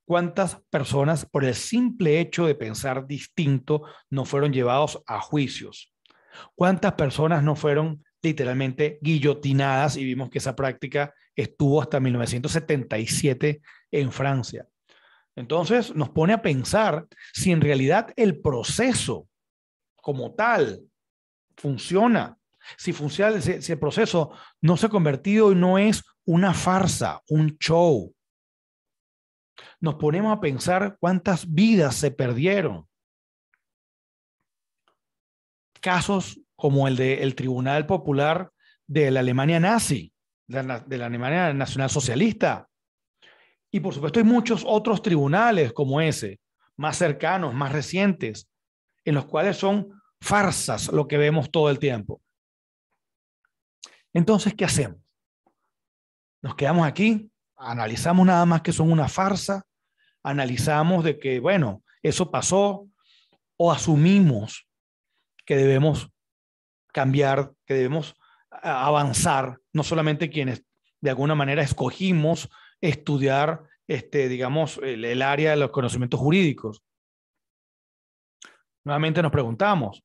Speaker 1: ¿Cuántas personas por el simple hecho de pensar distinto no fueron llevados a juicios? ¿Cuántas personas no fueron literalmente guillotinadas y vimos que esa práctica estuvo hasta 1977 en Francia. Entonces nos pone a pensar si en realidad el proceso como tal funciona, si, funciona, si el proceso no se ha convertido y no es una farsa, un show. Nos ponemos a pensar cuántas vidas se perdieron. Casos como el del Tribunal Popular de la Alemania nazi, de la, Alemania Nacional Socialista. Y por supuesto hay muchos otros tribunales como ese, más cercanos, más recientes, en los cuales son farsas lo que vemos todo el tiempo. Entonces, ¿qué hacemos? Nos quedamos aquí, analizamos nada más que son una farsa, analizamos de que, bueno, eso pasó, o asumimos que debemos cambiar, que debemos avanzar, no solamente quienes de alguna manera escogimos estudiar, este, digamos, el, área de los conocimientos jurídicos. Nuevamente nos preguntamos,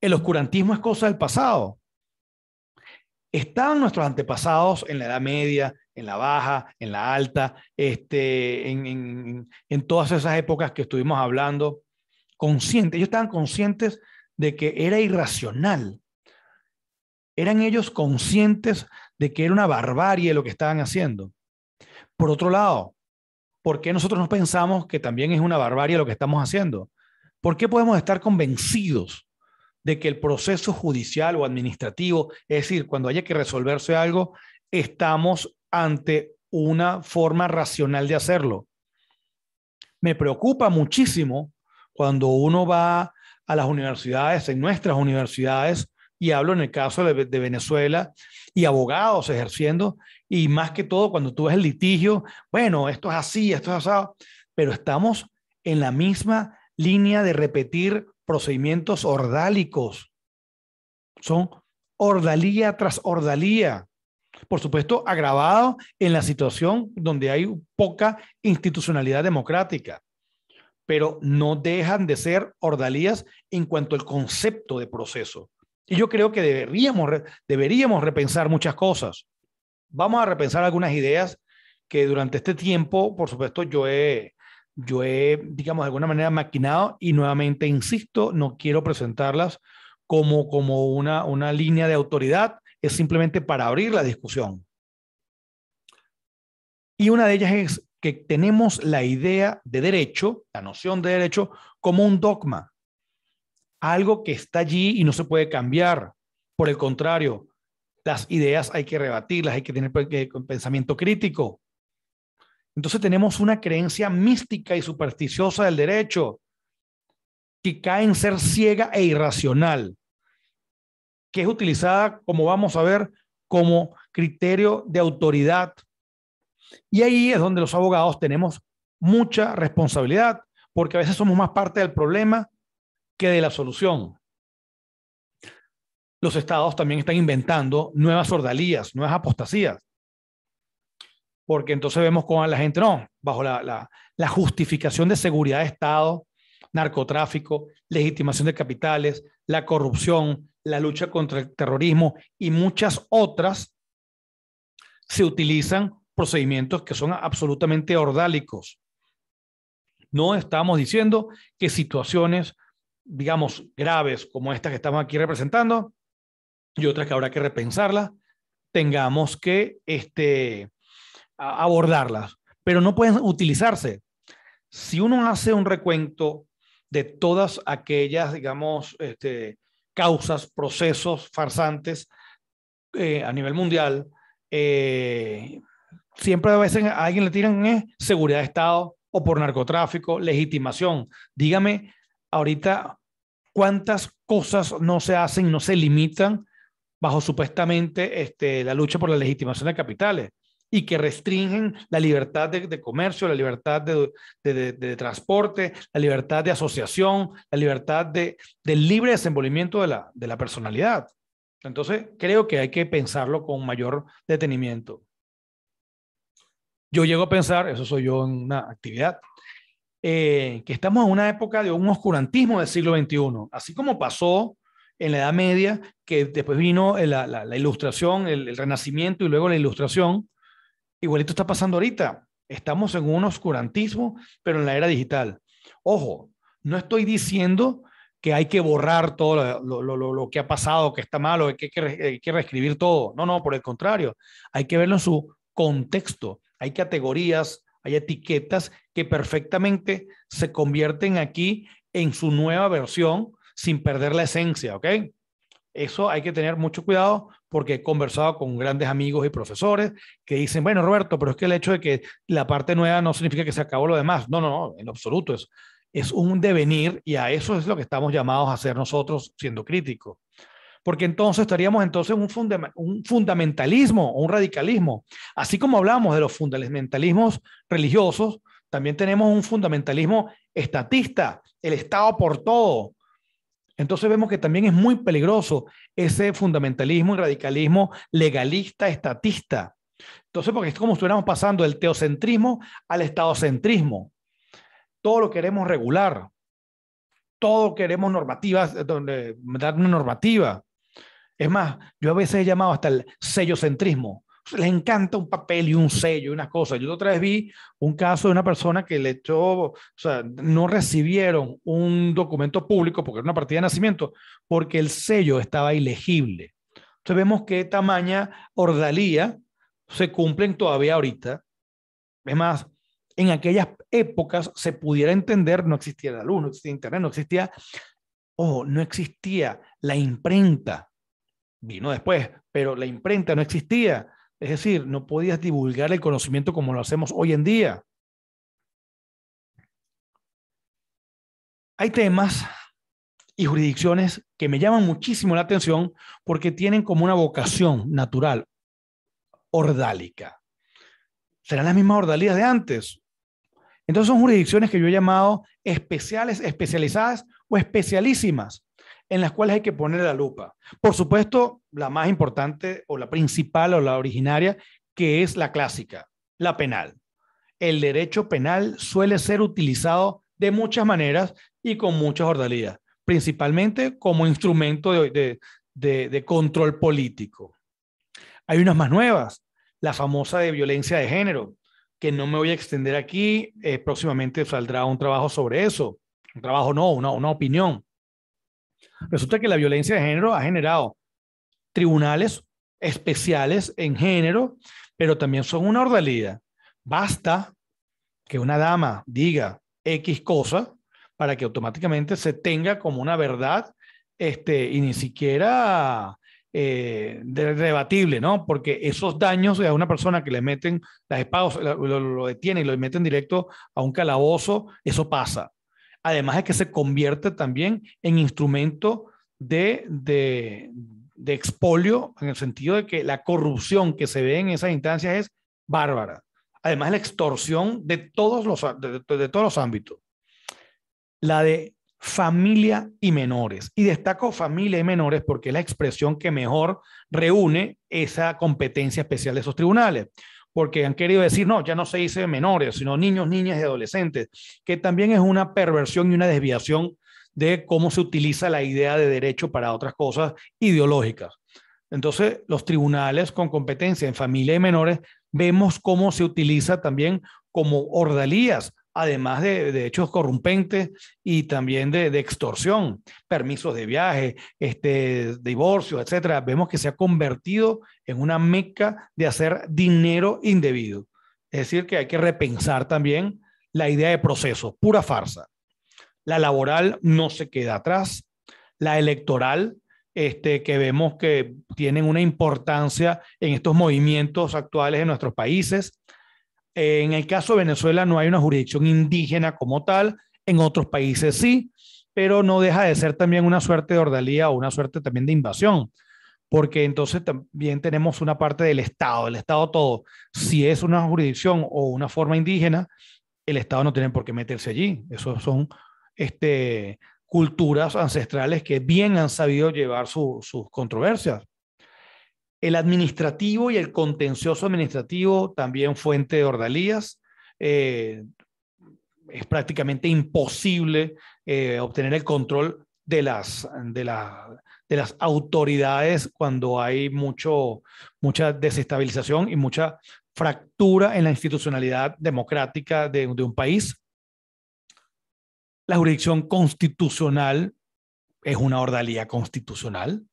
Speaker 1: ¿el oscurantismo es cosa del pasado? ¿Están nuestros antepasados en la Edad Media, en la Baja, en la Alta, este, en, en, en todas esas épocas que estuvimos hablando, conscientes? Ellos estaban conscientes de que era irracional ¿Eran ellos conscientes de que era una barbarie lo que estaban haciendo? Por otro lado, ¿por qué nosotros no pensamos que también es una barbarie lo que estamos haciendo? ¿Por qué podemos estar convencidos de que el proceso judicial o administrativo, es decir, cuando haya que resolverse algo, estamos ante una forma racional de hacerlo? Me preocupa muchísimo cuando uno va a las universidades, en nuestras universidades, y hablo en el caso de, Venezuela, y abogados ejerciendo, y más que todo cuando tú ves el litigio, bueno, esto es así, esto es asado, pero estamos en la misma línea de repetir procedimientos ordálicos. Son ordalía tras ordalía. Por supuesto, agravado en la situación donde hay poca institucionalidad democrática, pero no dejan de ser ordalías en cuanto al concepto de proceso. Y yo creo que deberíamos, deberíamos repensar muchas cosas. Vamos a repensar algunas ideas que durante este tiempo, por supuesto, yo he, yo he, digamos, de alguna manera maquinado y nuevamente insisto, no quiero presentarlas como, como una, una línea de autoridad, es simplemente para abrir la discusión. Y una de ellas es que tenemos la idea de derecho, la noción de derecho, como un dogma algo que está allí y no se puede cambiar. Por el contrario, las ideas hay que rebatirlas, hay que tener pues, pensamiento crítico. Entonces tenemos una creencia mística y supersticiosa del derecho que cae en ser ciega e irracional, que es utilizada, como vamos a ver, como criterio de autoridad. Y ahí es donde los abogados tenemos mucha responsabilidad, porque a veces somos más parte del problema que de la solución. Los estados también están inventando nuevas ordalías, nuevas apostasías. Porque entonces vemos cómo la gente, no, bajo la, la justificación de seguridad de Estado, narcotráfico, legitimación de capitales, la corrupción, la lucha contra el terrorismo y muchas otras, se utilizan procedimientos que son absolutamente ordálicos. No estamos diciendo que situaciones digamos, graves como estas que estamos aquí representando y otras que habrá que repensarlas, tengamos que este, abordarlas. Pero no pueden utilizarse. Si uno hace un recuento de todas aquellas, digamos, este, causas, procesos farsantes eh, a nivel mundial, eh, siempre a veces a alguien le tiran eh, seguridad de Estado o por narcotráfico, legitimación. Dígame ahorita cuántas cosas no se hacen, no se limitan bajo supuestamente este, la lucha por la legitimación de capitales y que restringen la libertad de, comercio, la libertad de, de, transporte, la libertad de asociación, la libertad de, del libre desenvolvimiento de la, de la personalidad. Entonces, creo que hay que pensarlo con mayor detenimiento. Yo llego a pensar, eso soy yo en una actividad, eh, que estamos en una época de un oscurantismo del siglo XXI, así como pasó en la Edad Media, que después vino la, ilustración, el, renacimiento y luego la ilustración, igualito está pasando ahorita. Estamos en un oscurantismo, pero en la era digital. Ojo, no estoy diciendo que hay que borrar todo lo, que ha pasado, que está malo, que que, eh, hay que reescribir todo. No, no, por el contrario, hay que verlo en su contexto. Hay categorías, hay etiquetas que perfectamente se convierten aquí en su nueva versión sin perder la esencia, ¿ok? Eso hay que tener mucho cuidado porque he conversado con grandes amigos y profesores que dicen, bueno, Roberto, pero es que el hecho de que la parte nueva no significa que se acabó lo demás. No, no, no, en absoluto. Es, es un devenir y a eso es lo que estamos llamados a hacer nosotros siendo críticos porque entonces estaríamos entonces un, fundamentalismo o un radicalismo. Así como hablamos de los fundamentalismos religiosos, también tenemos un fundamentalismo estatista, el Estado por todo. Entonces vemos que también es muy peligroso ese fundamentalismo y radicalismo legalista, estatista. Entonces, porque es como estuviéramos pasando del teocentrismo al estadocentrismo. Todo lo queremos regular, todo queremos normativas, eh, dar una normativa. Es más, yo a veces he llamado hasta el sellocentrismo. le encanta un papel y un sello y unas cosas. Yo otra vez vi un caso de una persona que le echó, o sea, no recibieron un documento público porque era una partida de nacimiento, porque el sello estaba ilegible. Entonces vemos qué tamaña ordalía se cumplen todavía ahorita. Es más, en aquellas épocas se pudiera entender, no existía la luz, no existía internet, no existía, o no existía la imprenta vino después, pero la imprenta no existía. Es decir, no podías divulgar el conocimiento como lo hacemos hoy en día. Hay temas y jurisdicciones que me llaman muchísimo la atención porque tienen como una vocación natural, ordálica. Serán las mismas ordalías de antes. Entonces son jurisdicciones que yo he llamado especiales, especializadas o especialísimas en las cuales hay que poner la lupa. Por supuesto, la más importante o la principal o la originaria, que es la clásica, la penal. El derecho penal suele ser utilizado de muchas maneras y con muchas ordalías, principalmente como instrumento de, control político. Hay unas más nuevas, la famosa de violencia de género, que no me voy a extender aquí, eh, próximamente saldrá un trabajo sobre eso, un trabajo no, una opinión. Resulta que la violencia de género ha generado tribunales especiales en género, pero también son una ordalía. Basta que una dama diga X cosa para que automáticamente se tenga como una verdad este, y ni siquiera eh, debatible, ¿no? Porque esos daños a una persona que le meten las espadas, lo, lo, detienen y lo meten directo a un calabozo, eso pasa. Además de que se convierte también en instrumento de, expolio, en el sentido de que la corrupción que se ve en esas instancias es bárbara. Además, la extorsión de todos los, de todos los ámbitos. La de familia y menores. Y destaco familia y menores porque es la expresión que mejor reúne esa competencia especial de esos tribunales porque han querido decir, no, ya no se dice menores, sino niños, niñas y adolescentes, que también es una perversión y una desviación de cómo se utiliza la idea de derecho para otras cosas ideológicas. Entonces, los tribunales con competencia en familia y menores, vemos cómo se utiliza también como ordalías además de, hechos corrompentes y también de, extorsión, permisos de viaje, este, divorcios, etcétera. Vemos que se ha convertido en una meca de hacer dinero indebido. Es decir, que hay que repensar también la idea de proceso, pura farsa. La laboral no se queda atrás, la electoral, este, que vemos que tienen una importancia en estos movimientos actuales en nuestros países, en el caso de Venezuela no hay una jurisdicción indígena como tal, en otros países sí, pero no deja de ser también una suerte de ordalía o una suerte también de invasión, porque entonces también tenemos una parte del Estado, el Estado todo. Si es una jurisdicción o una forma indígena, el Estado no tiene por qué meterse allí. Esos son este, culturas ancestrales que bien han sabido llevar sus controversias. El administrativo y el contencioso administrativo, también fuente de ordalías. Eh, es prácticamente imposible eh, obtener el control de las, de, las autoridades cuando hay mucho, mucha desestabilización y mucha fractura en la institucionalidad democrática de, de un país. La jurisdicción constitucional es una ordalía constitucional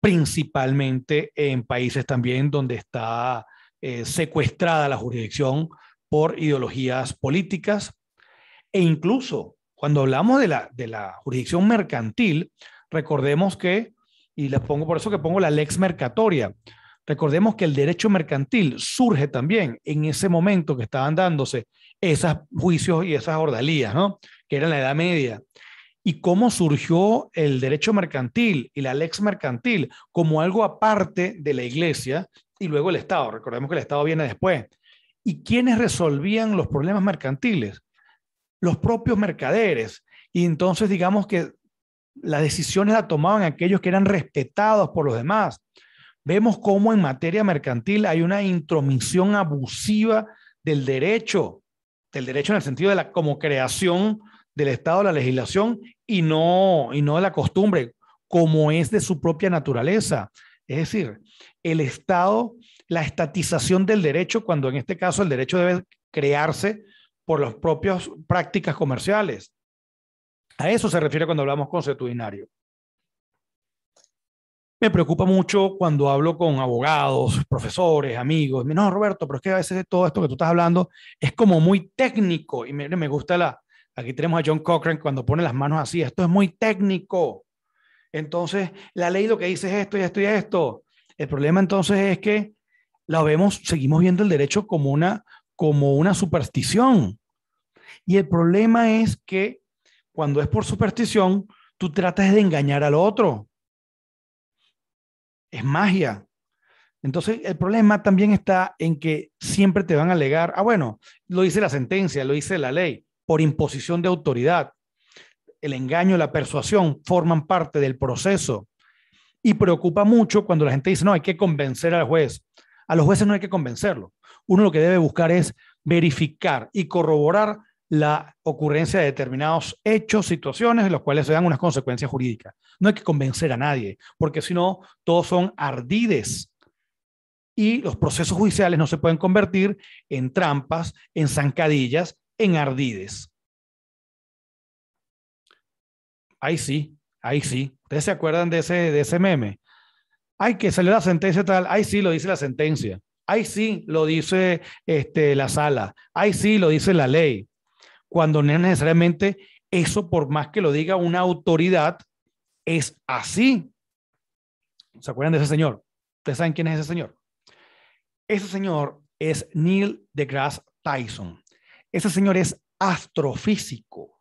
Speaker 1: principalmente en países también donde está eh, secuestrada la jurisdicción por ideologías políticas e incluso cuando hablamos de la, de la jurisdicción mercantil, recordemos que, y les pongo por eso que pongo la lex mercatoria, recordemos que el derecho mercantil surge también en ese momento que estaban dándose esos juicios y esas ordalías, ¿no? Que era la Edad Media y cómo surgió el derecho mercantil y la lex mercantil como algo aparte de la iglesia y luego el Estado. Recordemos que el Estado viene después. ¿Y quiénes resolvían los problemas mercantiles? Los propios mercaderes. Y entonces digamos que las decisiones las tomaban aquellos que eran respetados por los demás. Vemos cómo en materia mercantil hay una intromisión abusiva del derecho, del derecho en el sentido de la como creación del Estado, la legislación y no, y no de la costumbre, como es de su propia naturaleza. Es decir, el Estado, la estatización del derecho, cuando en este caso el derecho debe crearse por las propias prácticas comerciales. A eso se refiere cuando hablamos con consuetudinario. Me preocupa mucho cuando hablo con abogados, profesores, amigos. No, Roberto, pero es que a veces todo esto que tú estás hablando es como muy técnico y me gusta la, Aquí tenemos a John Cochran cuando pone las manos así. Esto es muy técnico. Entonces, la ley lo que dice es esto y esto y esto. El problema entonces es que la vemos, seguimos viendo el derecho como una, como una superstición. Y el problema es que cuando es por superstición, tú tratas de engañar al otro. Es magia. Entonces, el problema también está en que siempre te van a alegar, ah, bueno, lo dice la sentencia, lo dice la ley por imposición de autoridad. El engaño, la persuasión forman parte del proceso y preocupa mucho cuando la gente dice, no, hay que convencer al juez. A los jueces no hay que convencerlo. Uno lo que debe buscar es verificar y corroborar la ocurrencia de determinados hechos, situaciones en los cuales se dan unas consecuencias jurídicas. No hay que convencer a nadie, porque si no, todos son ardides. Y los procesos judiciales no se pueden convertir en trampas, en zancadillas en Ardides. Ahí sí, ahí sí. ¿Ustedes se acuerdan de ese, de ese meme? Ay, que salió la sentencia tal. Ahí sí lo dice la sentencia. Ahí sí lo dice este, la sala. Ahí sí lo dice la ley. Cuando no es necesariamente eso, por más que lo diga una autoridad, es así. ¿Se acuerdan de ese señor? ¿Ustedes saben quién es ese señor? Ese señor es Neil deGrasse Tyson. Ese señor es astrofísico.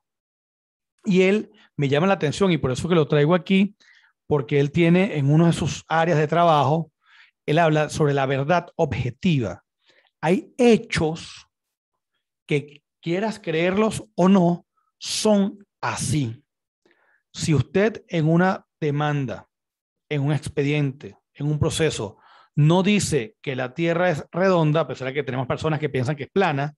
Speaker 1: Y él me llama la atención y por eso que lo traigo aquí, porque él tiene en una de sus áreas de trabajo, él habla sobre la verdad objetiva. Hay hechos que quieras creerlos o no, son así. Si usted en una demanda, en un expediente, en un proceso, no dice que la Tierra es redonda, a pesar de que tenemos personas que piensan que es plana,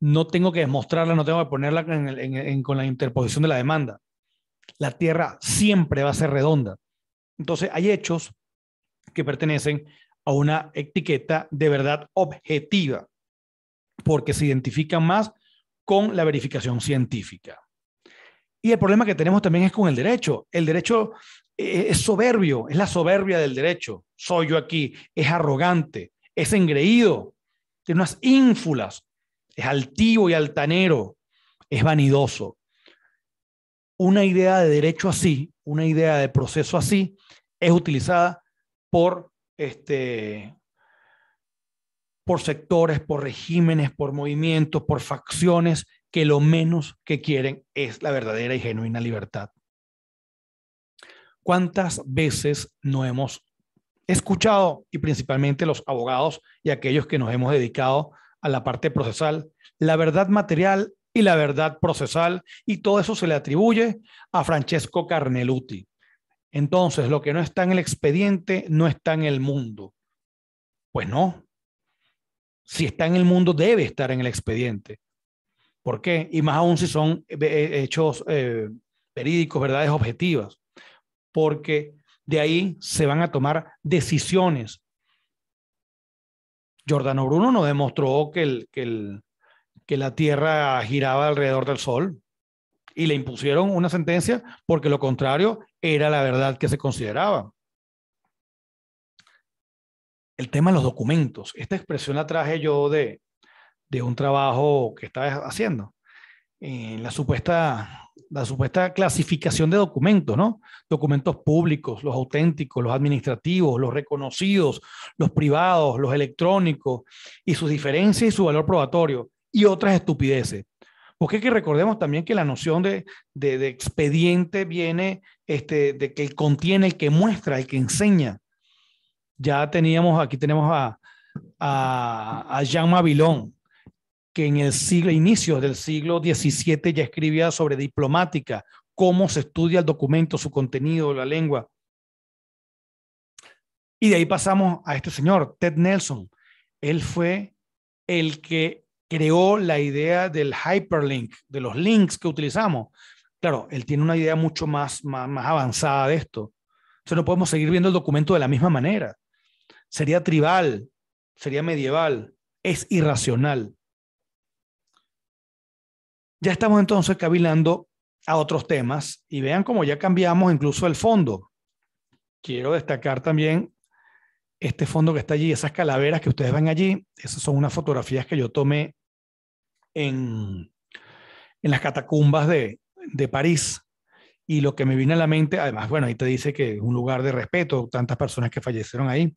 Speaker 1: no tengo que demostrarla, no tengo que ponerla con la interposición de la demanda. La Tierra siempre va a ser redonda. Entonces, hay hechos que pertenecen a una etiqueta de verdad objetiva, porque se identifican más con la verificación científica. Y el problema que tenemos también es con el derecho. El derecho eh, es soberbio, es la soberbia del derecho. Soy yo aquí, es arrogante, es engreído, tiene unas ínfulas, es altivo y altanero, es vanidoso. Una idea de derecho así, una idea de proceso así, es utilizada por, este, por sectores, por regímenes, por movimientos, por facciones que lo menos que quieren es la verdadera y genuina libertad. ¿Cuántas veces no hemos escuchado, y principalmente los abogados y aquellos que nos hemos dedicado la parte procesal, la verdad material y la verdad procesal, y todo eso se le atribuye a Francesco Carneluti. Entonces, lo que no está en el expediente no está en el mundo. Pues no. Si está en el mundo, debe estar en el expediente. ¿Por qué? Y más aún si son eh, eh, hechos eh, verdades objetivas. Porque de ahí se van a tomar decisiones Giordano Bruno no demostró que, la Tierra giraba alrededor del Sol y le impusieron una sentencia porque lo contrario era la verdad que se consideraba. El tema de los documentos. Esta expresión la traje yo de, de un trabajo que estaba haciendo en la supuesta la supuesta clasificación de documentos, ¿no? Documentos públicos, los auténticos, los administrativos, los reconocidos, los privados, los electrónicos, y sus diferencias y su valor probatorio, y otras estupideces. Porque que recordemos también que la noción de, de, expediente viene este, de que contiene, el que muestra, el que enseña. Ya teníamos, aquí tenemos a, a, a Jean Mabilón, que en el siglo, inicios del siglo XVII ya escribía sobre diplomática, cómo se estudia el documento, su contenido, la lengua. Y de ahí pasamos a este señor, Ted Nelson. Él fue el que creó la idea del hyperlink, de los links que utilizamos. Claro, él tiene una idea mucho más, más, avanzada de esto. Entonces no podemos seguir viendo el documento de la misma manera. Sería tribal, sería medieval, es irracional. Ya estamos entonces cavilando a otros temas y vean cómo ya cambiamos incluso el fondo. Quiero destacar también este fondo que está allí, esas calaveras que ustedes ven allí, esas son unas fotografías que yo tomé en, en las catacumbas de, de París. Y lo que me viene a la mente, además, bueno, ahí te dice que es un lugar de respeto, tantas personas que fallecieron ahí.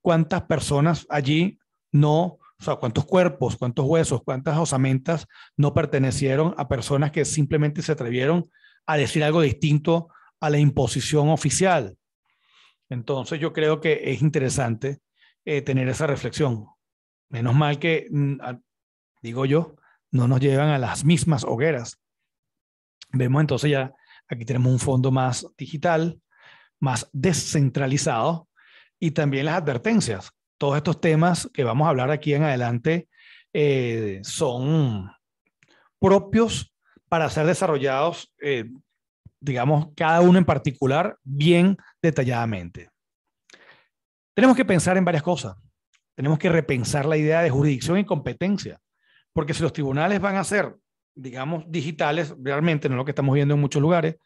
Speaker 1: ¿Cuántas personas allí no o sea, cuántos cuerpos, cuántos huesos, cuántas osamentas no pertenecieron a personas que simplemente se atrevieron a decir algo distinto a la imposición oficial. Entonces yo creo que es interesante eh, tener esa reflexión. Menos mal que, mm, digo yo, no nos llevan a las mismas hogueras. Vemos entonces ya, aquí tenemos un fondo más digital, más descentralizado y también las advertencias todos estos temas que vamos a hablar aquí en adelante eh, son propios para ser desarrollados, eh, digamos, cada uno en particular, bien detalladamente. Tenemos que pensar en varias cosas. Tenemos que repensar la idea de jurisdicción y competencia, porque si los tribunales van a ser, digamos, digitales, realmente no es lo que estamos viendo en muchos lugares,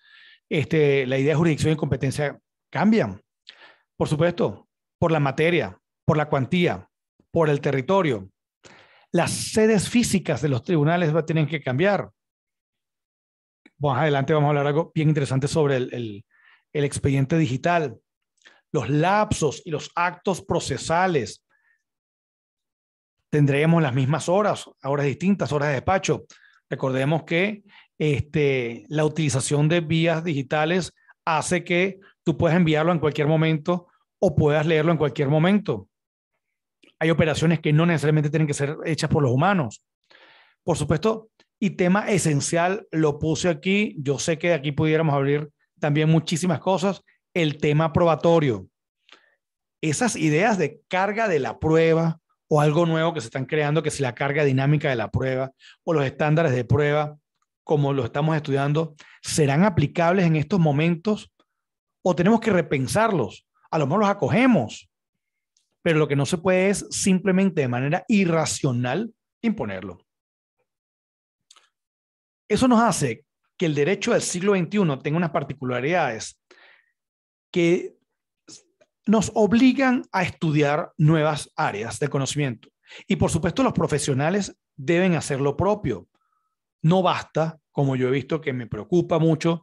Speaker 1: este, la idea de jurisdicción y competencia cambian. Por supuesto, por la materia, por la cuantía, por el territorio. Las sedes físicas de los tribunales tienen que cambiar. Más adelante vamos a hablar algo bien interesante sobre el, expediente digital, los lapsos y los actos procesales. Tendremos las mismas horas, horas distintas, horas de despacho. Recordemos que este, la utilización de vías digitales hace que tú puedas enviarlo en cualquier momento o puedas leerlo en cualquier momento. Hay operaciones que no necesariamente tienen que ser hechas por los humanos. Por supuesto, y tema esencial, lo puse aquí. Yo sé que aquí pudiéramos abrir también muchísimas cosas. El tema probatorio. Esas ideas de carga de la prueba o algo nuevo que se están creando, que si la carga dinámica de la prueba o los estándares de prueba, como lo estamos estudiando, serán aplicables en estos momentos o tenemos que repensarlos. A lo mejor los acogemos, pero lo que no se puede es simplemente de manera irracional imponerlo. Eso nos hace que el derecho del siglo XXI tenga unas particularidades que nos obligan a estudiar nuevas áreas de conocimiento. Y por supuesto los profesionales deben hacer lo propio. No basta, como yo he visto que me preocupa mucho,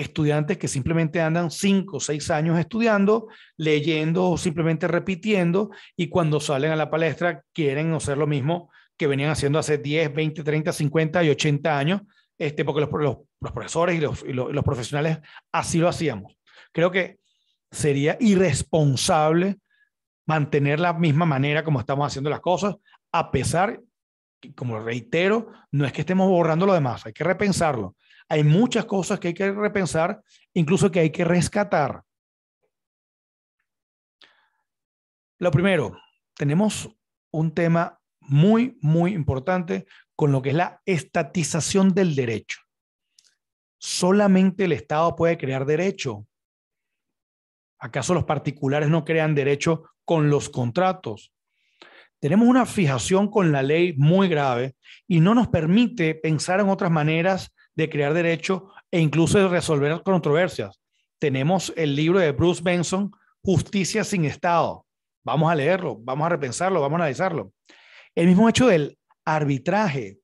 Speaker 1: estudiantes que simplemente andan cinco o seis años estudiando, leyendo o simplemente repitiendo y cuando salen a la palestra quieren hacer lo mismo que venían haciendo hace 10, 20, 30, 50 y 80 años, este, porque los, los, profesores y los, los profesionales así lo hacíamos. Creo que sería irresponsable mantener la misma manera como estamos haciendo las cosas, a pesar, como reitero, no es que estemos borrando lo demás, hay que repensarlo hay muchas cosas que hay que repensar, incluso que hay que rescatar. Lo primero, tenemos un tema muy, muy importante con lo que es la estatización del derecho. Solamente el Estado puede crear derecho. ¿Acaso los particulares no crean derecho con los contratos? Tenemos una fijación con la ley muy grave y no nos permite pensar en otras maneras de crear derecho e incluso de resolver controversias. Tenemos el libro de Bruce Benson, Justicia sin Estado. Vamos a leerlo, vamos a repensarlo, vamos a analizarlo. El mismo hecho del arbitraje.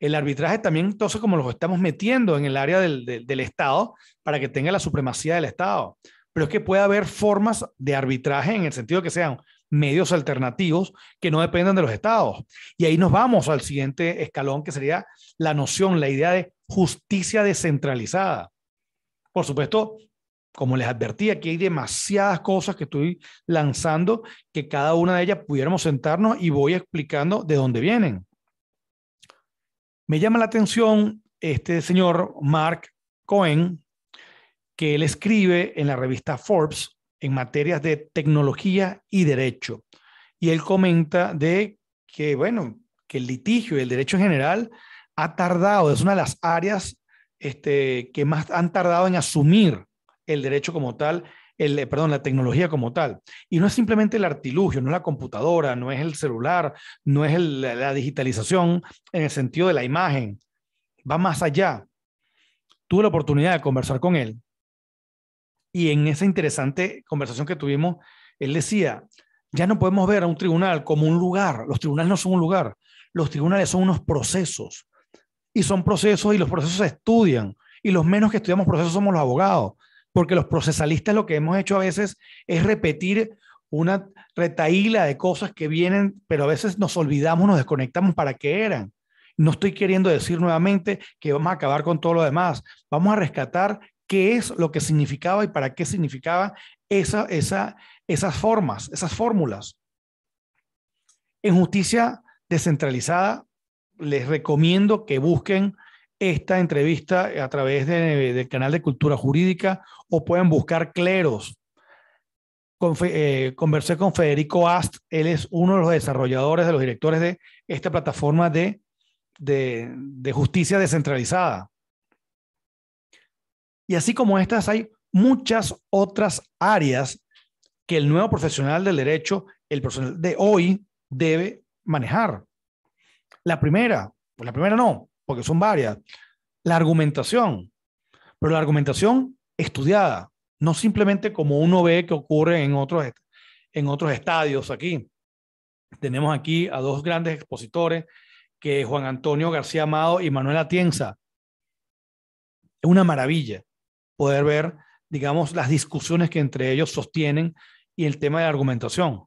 Speaker 1: El arbitraje también, entonces, como lo estamos metiendo en el área del, del Estado para que tenga la supremacía del Estado. Pero es que puede haber formas de arbitraje en el sentido que sean medios alternativos que no dependan de los estados. Y ahí nos vamos al siguiente escalón, que sería la noción, la idea de justicia descentralizada. Por supuesto, como les advertí, aquí hay demasiadas cosas que estoy lanzando, que cada una de ellas pudiéramos sentarnos y voy explicando de dónde vienen. Me llama la atención este señor Mark Cohen, que él escribe en la revista Forbes en materias de tecnología y derecho. Y él comenta de que, bueno, que el litigio y el derecho en general ha tardado, es una de las áreas este, que más han tardado en asumir el derecho como tal, el, eh, perdón, la tecnología como tal. Y no es simplemente el artilugio, no es la computadora, no es el celular, no es la digitalización en el sentido de la imagen. Va más allá. Tuve la oportunidad de conversar con él y en esa interesante conversación que tuvimos, él decía, ya no podemos ver a un tribunal como un lugar. Los tribunales no son un lugar. Los tribunales son unos procesos. Y son procesos y los procesos se estudian. Y los menos que estudiamos procesos somos los abogados. Porque los procesalistas lo que hemos hecho a veces es repetir una retaíla de cosas que vienen, pero a veces nos olvidamos, nos desconectamos para qué eran. No estoy queriendo decir nuevamente que vamos a acabar con todo lo demás. Vamos a rescatar qué es lo que significaba y para qué significaba esas formas, esas fórmulas. En justicia descentralizada, les recomiendo que busquen esta entrevista a través del canal de Cultura Jurídica o pueden buscar Cleros. Eh, conversé con Federico Ast, él es uno de los desarrolladores, de los directores de esta plataforma de justicia descentralizada. Y así como estas, hay muchas otras áreas que el nuevo profesional del derecho, el profesional de hoy, debe manejar. La primera, pues la primera no, porque son varias, la argumentación, pero la argumentación estudiada, no simplemente como uno ve que ocurre en otros, en otros estadios aquí. Tenemos aquí a dos grandes expositores, que es Juan Antonio García Amado y Manuel Atienza. Es una maravilla poder ver, digamos, las discusiones que entre ellos sostienen y el tema de la argumentación.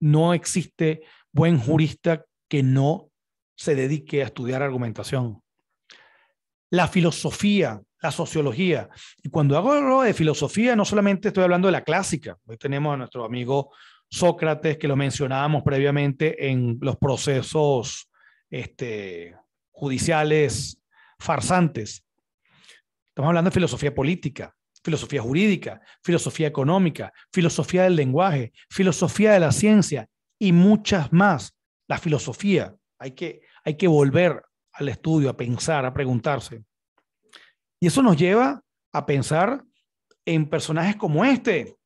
Speaker 1: No existe buen jurista que no se dedique a estudiar argumentación. La filosofía, la sociología. Y cuando hablo de filosofía, no solamente estoy hablando de la clásica. Hoy tenemos a nuestro amigo Sócrates, que lo mencionábamos previamente en los procesos este, judiciales farsantes. Estamos hablando de filosofía política, filosofía jurídica, filosofía económica, filosofía del lenguaje, filosofía de la ciencia y muchas más. La filosofía, hay que, hay que volver al estudio, a pensar, a preguntarse. Y eso nos lleva a pensar en personajes como este,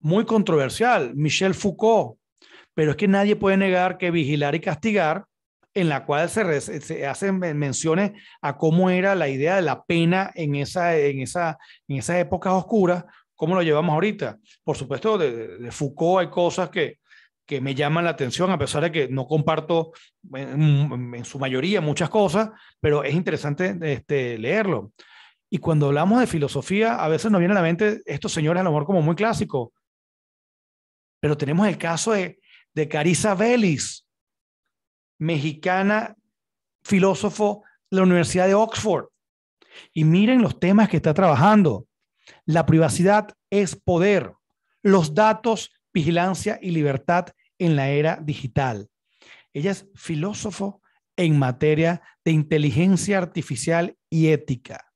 Speaker 1: muy controversial, Michel Foucault. Pero es que nadie puede negar que vigilar y castigar en la cual se, hacen menciones a cómo era la idea de la pena en, esa, en, esa, en esas épocas oscuras, cómo lo llevamos ahorita. Por supuesto, de, Foucault hay cosas que, que, me llaman la atención, a pesar de que no comparto en, su mayoría muchas cosas, pero es interesante este, leerlo. Y cuando hablamos de filosofía, a veces nos viene a la mente estos señores a lo mejor como muy clásicos. Pero tenemos el caso de, de Carissa Vélez, mexicana, filósofo de la Universidad de Oxford. Y miren los temas que está trabajando. La privacidad es poder. Los datos, vigilancia y libertad en la era digital. Ella es filósofo en materia de inteligencia artificial y ética.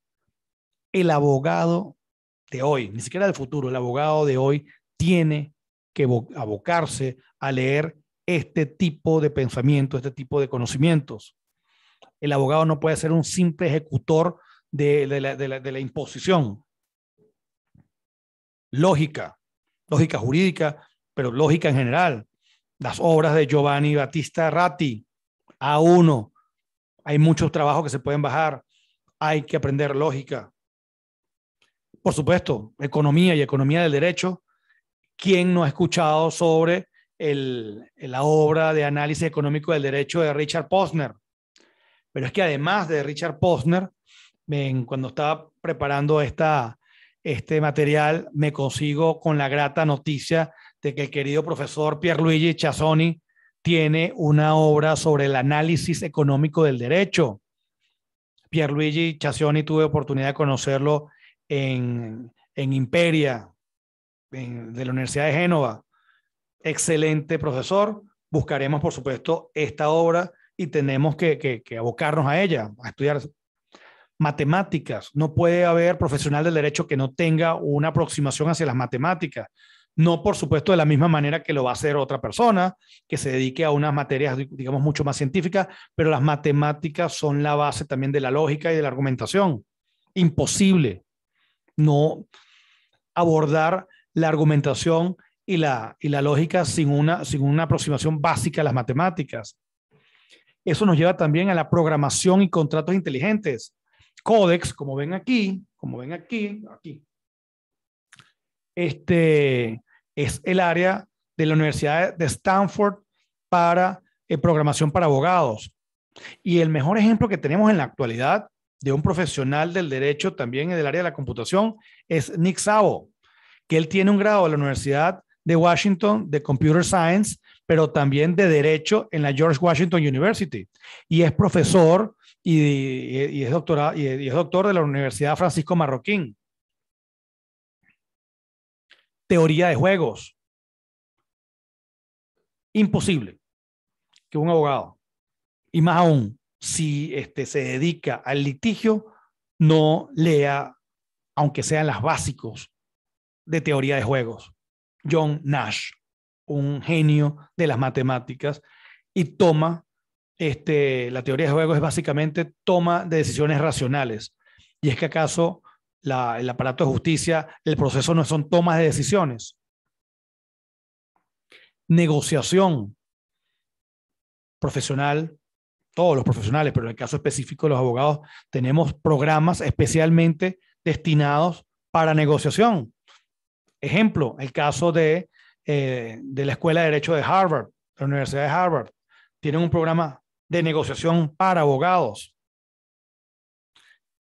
Speaker 1: El abogado de hoy, ni siquiera del futuro, el abogado de hoy tiene que abocarse a leer este tipo de pensamiento, este tipo de conocimientos. El abogado no puede ser un simple ejecutor de, la, la, imposición. Lógica, lógica jurídica, pero lógica en general. Las obras de Giovanni Battista Ratti, A1. Hay muchos trabajos que se pueden bajar. Hay que aprender lógica. Por supuesto, economía y economía del derecho. ¿Quién no ha escuchado sobre el, la obra de análisis económico del derecho de Richard Posner. Pero es que además de Richard Posner, cuando estaba preparando esta, este material, me consigo con la grata noticia de que el querido profesor Pierluigi Chassoni tiene una obra sobre el análisis económico del derecho. Pierluigi Chassoni tuve oportunidad de conocerlo en, Imperia, de la Universidad de Génova excelente profesor. Buscaremos, por supuesto, esta obra y tenemos que, abocarnos a ella, a estudiar matemáticas. No puede haber profesional del derecho que no tenga una aproximación hacia las matemáticas. No, por supuesto, de la misma manera que lo va a hacer otra persona que se dedique a unas materias, digamos, mucho más científicas, pero las matemáticas son la base también de la lógica y de la argumentación. Imposible no abordar la argumentación y la, y la lógica sin una, sin una aproximación básica a las matemáticas. Eso nos lleva también a la programación y contratos inteligentes. Codex, como ven aquí, como ven aquí, aquí. Este es el área de la Universidad de Stanford para eh, programación para abogados. Y el mejor ejemplo que tenemos en la actualidad de un profesional del derecho también en el área de la computación es Nick Savo que él tiene un grado de la Universidad de Washington de Computer Science, pero también de Derecho en la George Washington University. Y es profesor y, es, doctora, y es doctor de la Universidad Francisco Marroquín. Teoría de juegos. Imposible que un abogado, y más aún si este, se dedica al litigio, no lea, aunque sean las básicos de teoría de juegos. John Nash, un genio de las matemáticas, y toma, este, la teoría de juegos es básicamente toma de decisiones racionales. Y es que acaso la, el aparato de justicia, el proceso no son tomas de decisiones. Negociación profesional, todos los profesionales, pero en el caso específico de los abogados, tenemos programas especialmente destinados para negociación. Ejemplo, el caso eh, de, la Escuela de Derecho de Harvard, la Universidad de Harvard. Tienen un programa de negociación para abogados.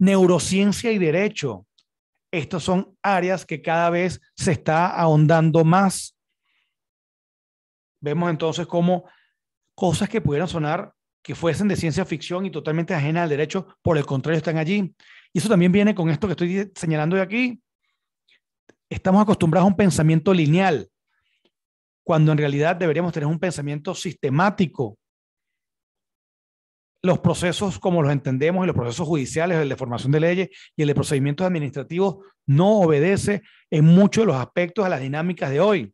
Speaker 1: Neurociencia y derecho. Estas son áreas que cada vez se está ahondando más. Vemos entonces cómo cosas que pudieran sonar que fuesen de ciencia ficción y totalmente ajenas al derecho, por el contrario, están allí. Y eso también viene con esto que estoy señalando de aquí, estamos acostumbrados a un pensamiento lineal, cuando en realidad deberíamos tener un pensamiento sistemático. Los procesos como los entendemos y los procesos judiciales, el de formación de leyes y el de procedimientos administrativos no obedece en muchos de los aspectos a las dinámicas de hoy.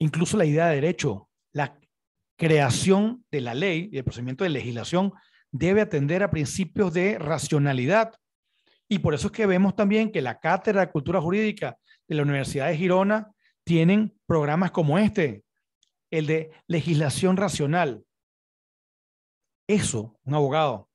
Speaker 1: Incluso la idea de derecho, la creación de la ley y el procedimiento de legislación debe atender a principios de racionalidad, y por eso es que vemos también que la Cátedra de Cultura Jurídica de la Universidad de Girona tienen programas como este, el de legislación racional. Eso, un abogado,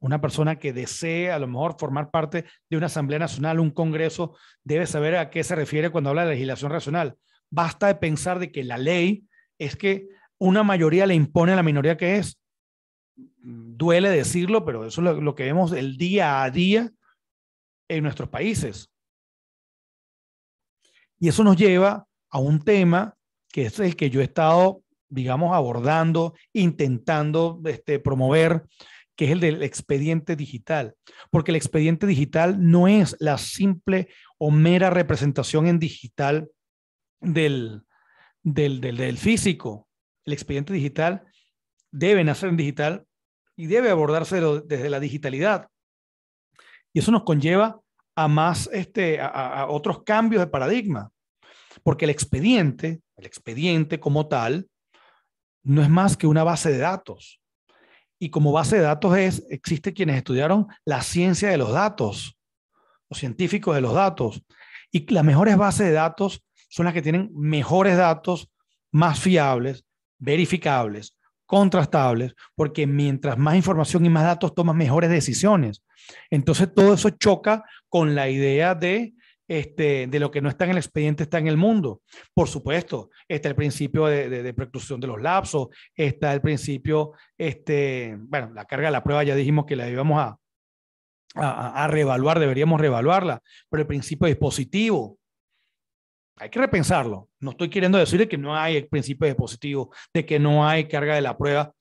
Speaker 1: una persona que desee a lo mejor formar parte de una Asamblea Nacional, un Congreso, debe saber a qué se refiere cuando habla de legislación racional. Basta de pensar de que la ley es que una mayoría le impone a la minoría que es. Duele decirlo, pero eso es lo, lo que vemos el día a día en nuestros países. Y eso nos lleva a un tema que es el que yo he estado, digamos, abordando, intentando este, promover, que es el del expediente digital. Porque el expediente digital no es la simple o mera representación en digital del, del, del, del físico. El expediente digital debe nacer en digital y debe abordarse desde la digitalidad. Y eso nos conlleva a más, este, a, otros cambios de paradigma. Porque el expediente, el expediente como tal, no es más que una base de datos. Y como base de datos es, existe quienes estudiaron la ciencia de los datos, los científicos de los datos. Y las mejores bases de datos son las que tienen mejores datos, más fiables, verificables, contrastables, porque mientras más información y más datos tomas mejores decisiones. Entonces todo eso choca con la idea de, este, de lo que no está en el expediente está en el mundo. Por supuesto, está el principio de, de, de preclusión de los lapsos, está el principio, este, bueno, la carga de la prueba ya dijimos que la íbamos a, a, reevaluar, deberíamos reevaluarla, pero el principio dispositivo, hay que repensarlo. No estoy queriendo decirle que no hay principio positivos, de que no hay carga de la prueba.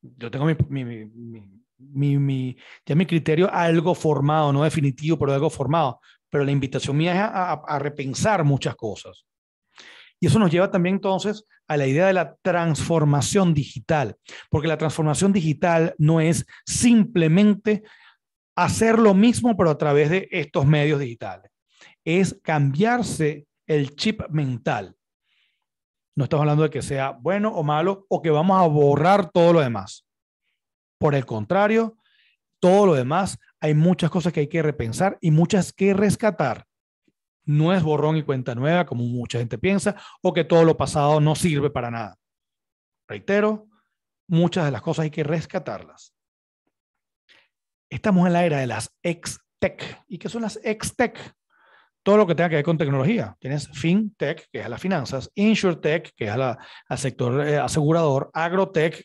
Speaker 1: Yo tengo mi, mi, mi, mi ya mi criterio algo formado, no definitivo, pero algo formado. Pero la invitación mía es a repensar muchas cosas. Y eso nos lleva también entonces a la idea de la transformación digital, porque la transformación digital no es simplemente hacer lo mismo, pero a través de estos medios digitales. Es cambiarse el chip mental. No estamos hablando de que sea bueno o malo o que vamos a borrar todo lo demás. Por el contrario, todo lo demás, hay muchas cosas que hay que repensar y muchas que rescatar. No es borrón y cuenta nueva, como mucha gente piensa, o que todo lo pasado no sirve para nada. Reitero, muchas de las cosas hay que rescatarlas. Estamos en la era de las ex-tech. ¿Y qué son las ex-tech? todo lo que tenga que ver con tecnología. Tienes FinTech, que es las finanzas, InsurTech, que es el sector eh, asegurador, AgroTech,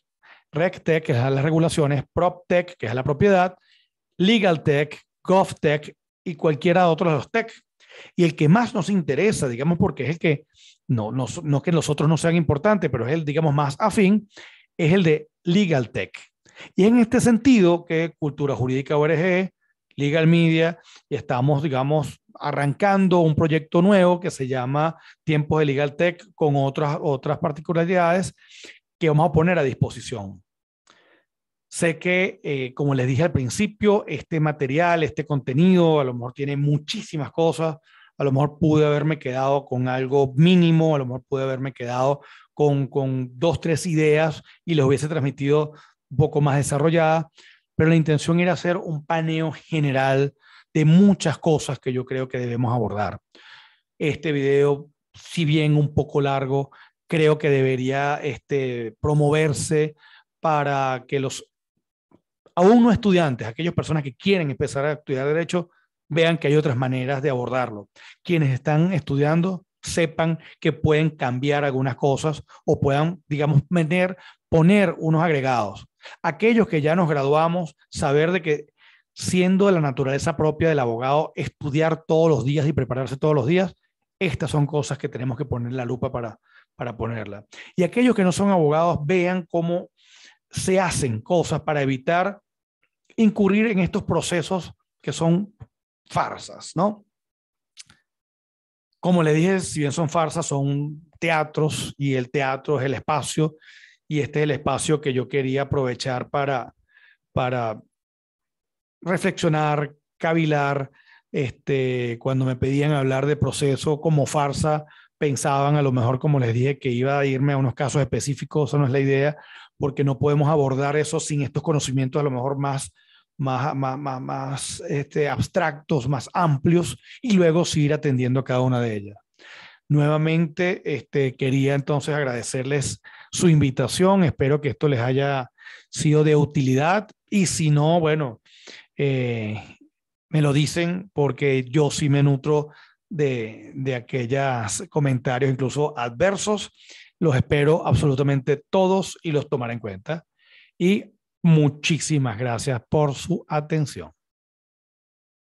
Speaker 1: RegTech, que es las regulaciones, PropTech, que es la propiedad, LegalTech, GovTech y cualquiera de otros de los tech. Y el que más nos interesa, digamos, porque es el que, no, no, que nosotros no sean importantes, pero es el, digamos, más afín, es el de LegalTech. Y en este sentido que Cultura Jurídica ORG, Legal Media, estamos, digamos, arrancando un proyecto nuevo que se llama Tiempos de Legal Tech con otras, otras particularidades que vamos a poner a disposición. Sé que, eh, como les dije al principio, este material, este contenido, a lo mejor tiene muchísimas cosas, a lo mejor pude haberme quedado con algo mínimo, a lo mejor pude haberme quedado con, con dos, tres ideas y los hubiese transmitido un poco más desarrollada, pero la intención era hacer un paneo general muchas cosas que yo creo que debemos abordar. Este video, si bien un poco largo, creo que debería este, promoverse para que los aún no estudiantes, aquellas personas que quieren empezar a estudiar derecho, vean que hay otras maneras de abordarlo. Quienes están estudiando sepan que pueden cambiar algunas cosas o puedan, digamos, poner, poner unos agregados. Aquellos que ya nos graduamos, saber de que siendo de la naturaleza propia del abogado estudiar todos los días y prepararse todos los días, estas son cosas que tenemos que poner la lupa para, para ponerla. Y aquellos que no son abogados vean cómo se hacen cosas para evitar incurrir en estos procesos que son farsas, ¿no? Como le dije, si bien son farsas, son teatros y el teatro es el espacio y este es el espacio que yo quería aprovechar para, para reflexionar, cavilar, este, cuando me pedían hablar de proceso como farsa, pensaban a lo mejor, como les dije, que iba a irme a unos casos específicos, esa no es la idea, porque no podemos abordar eso sin estos conocimientos a lo mejor más, más, más, este, abstractos, más amplios, y luego seguir atendiendo a cada una de ellas. Nuevamente, este, quería entonces agradecerles su invitación, espero que esto les haya sido de utilidad y si no, bueno, eh, me lo dicen porque yo sí me nutro de, de aquellos comentarios, incluso adversos. Los espero absolutamente todos y los tomaré en cuenta. Y muchísimas gracias por su atención.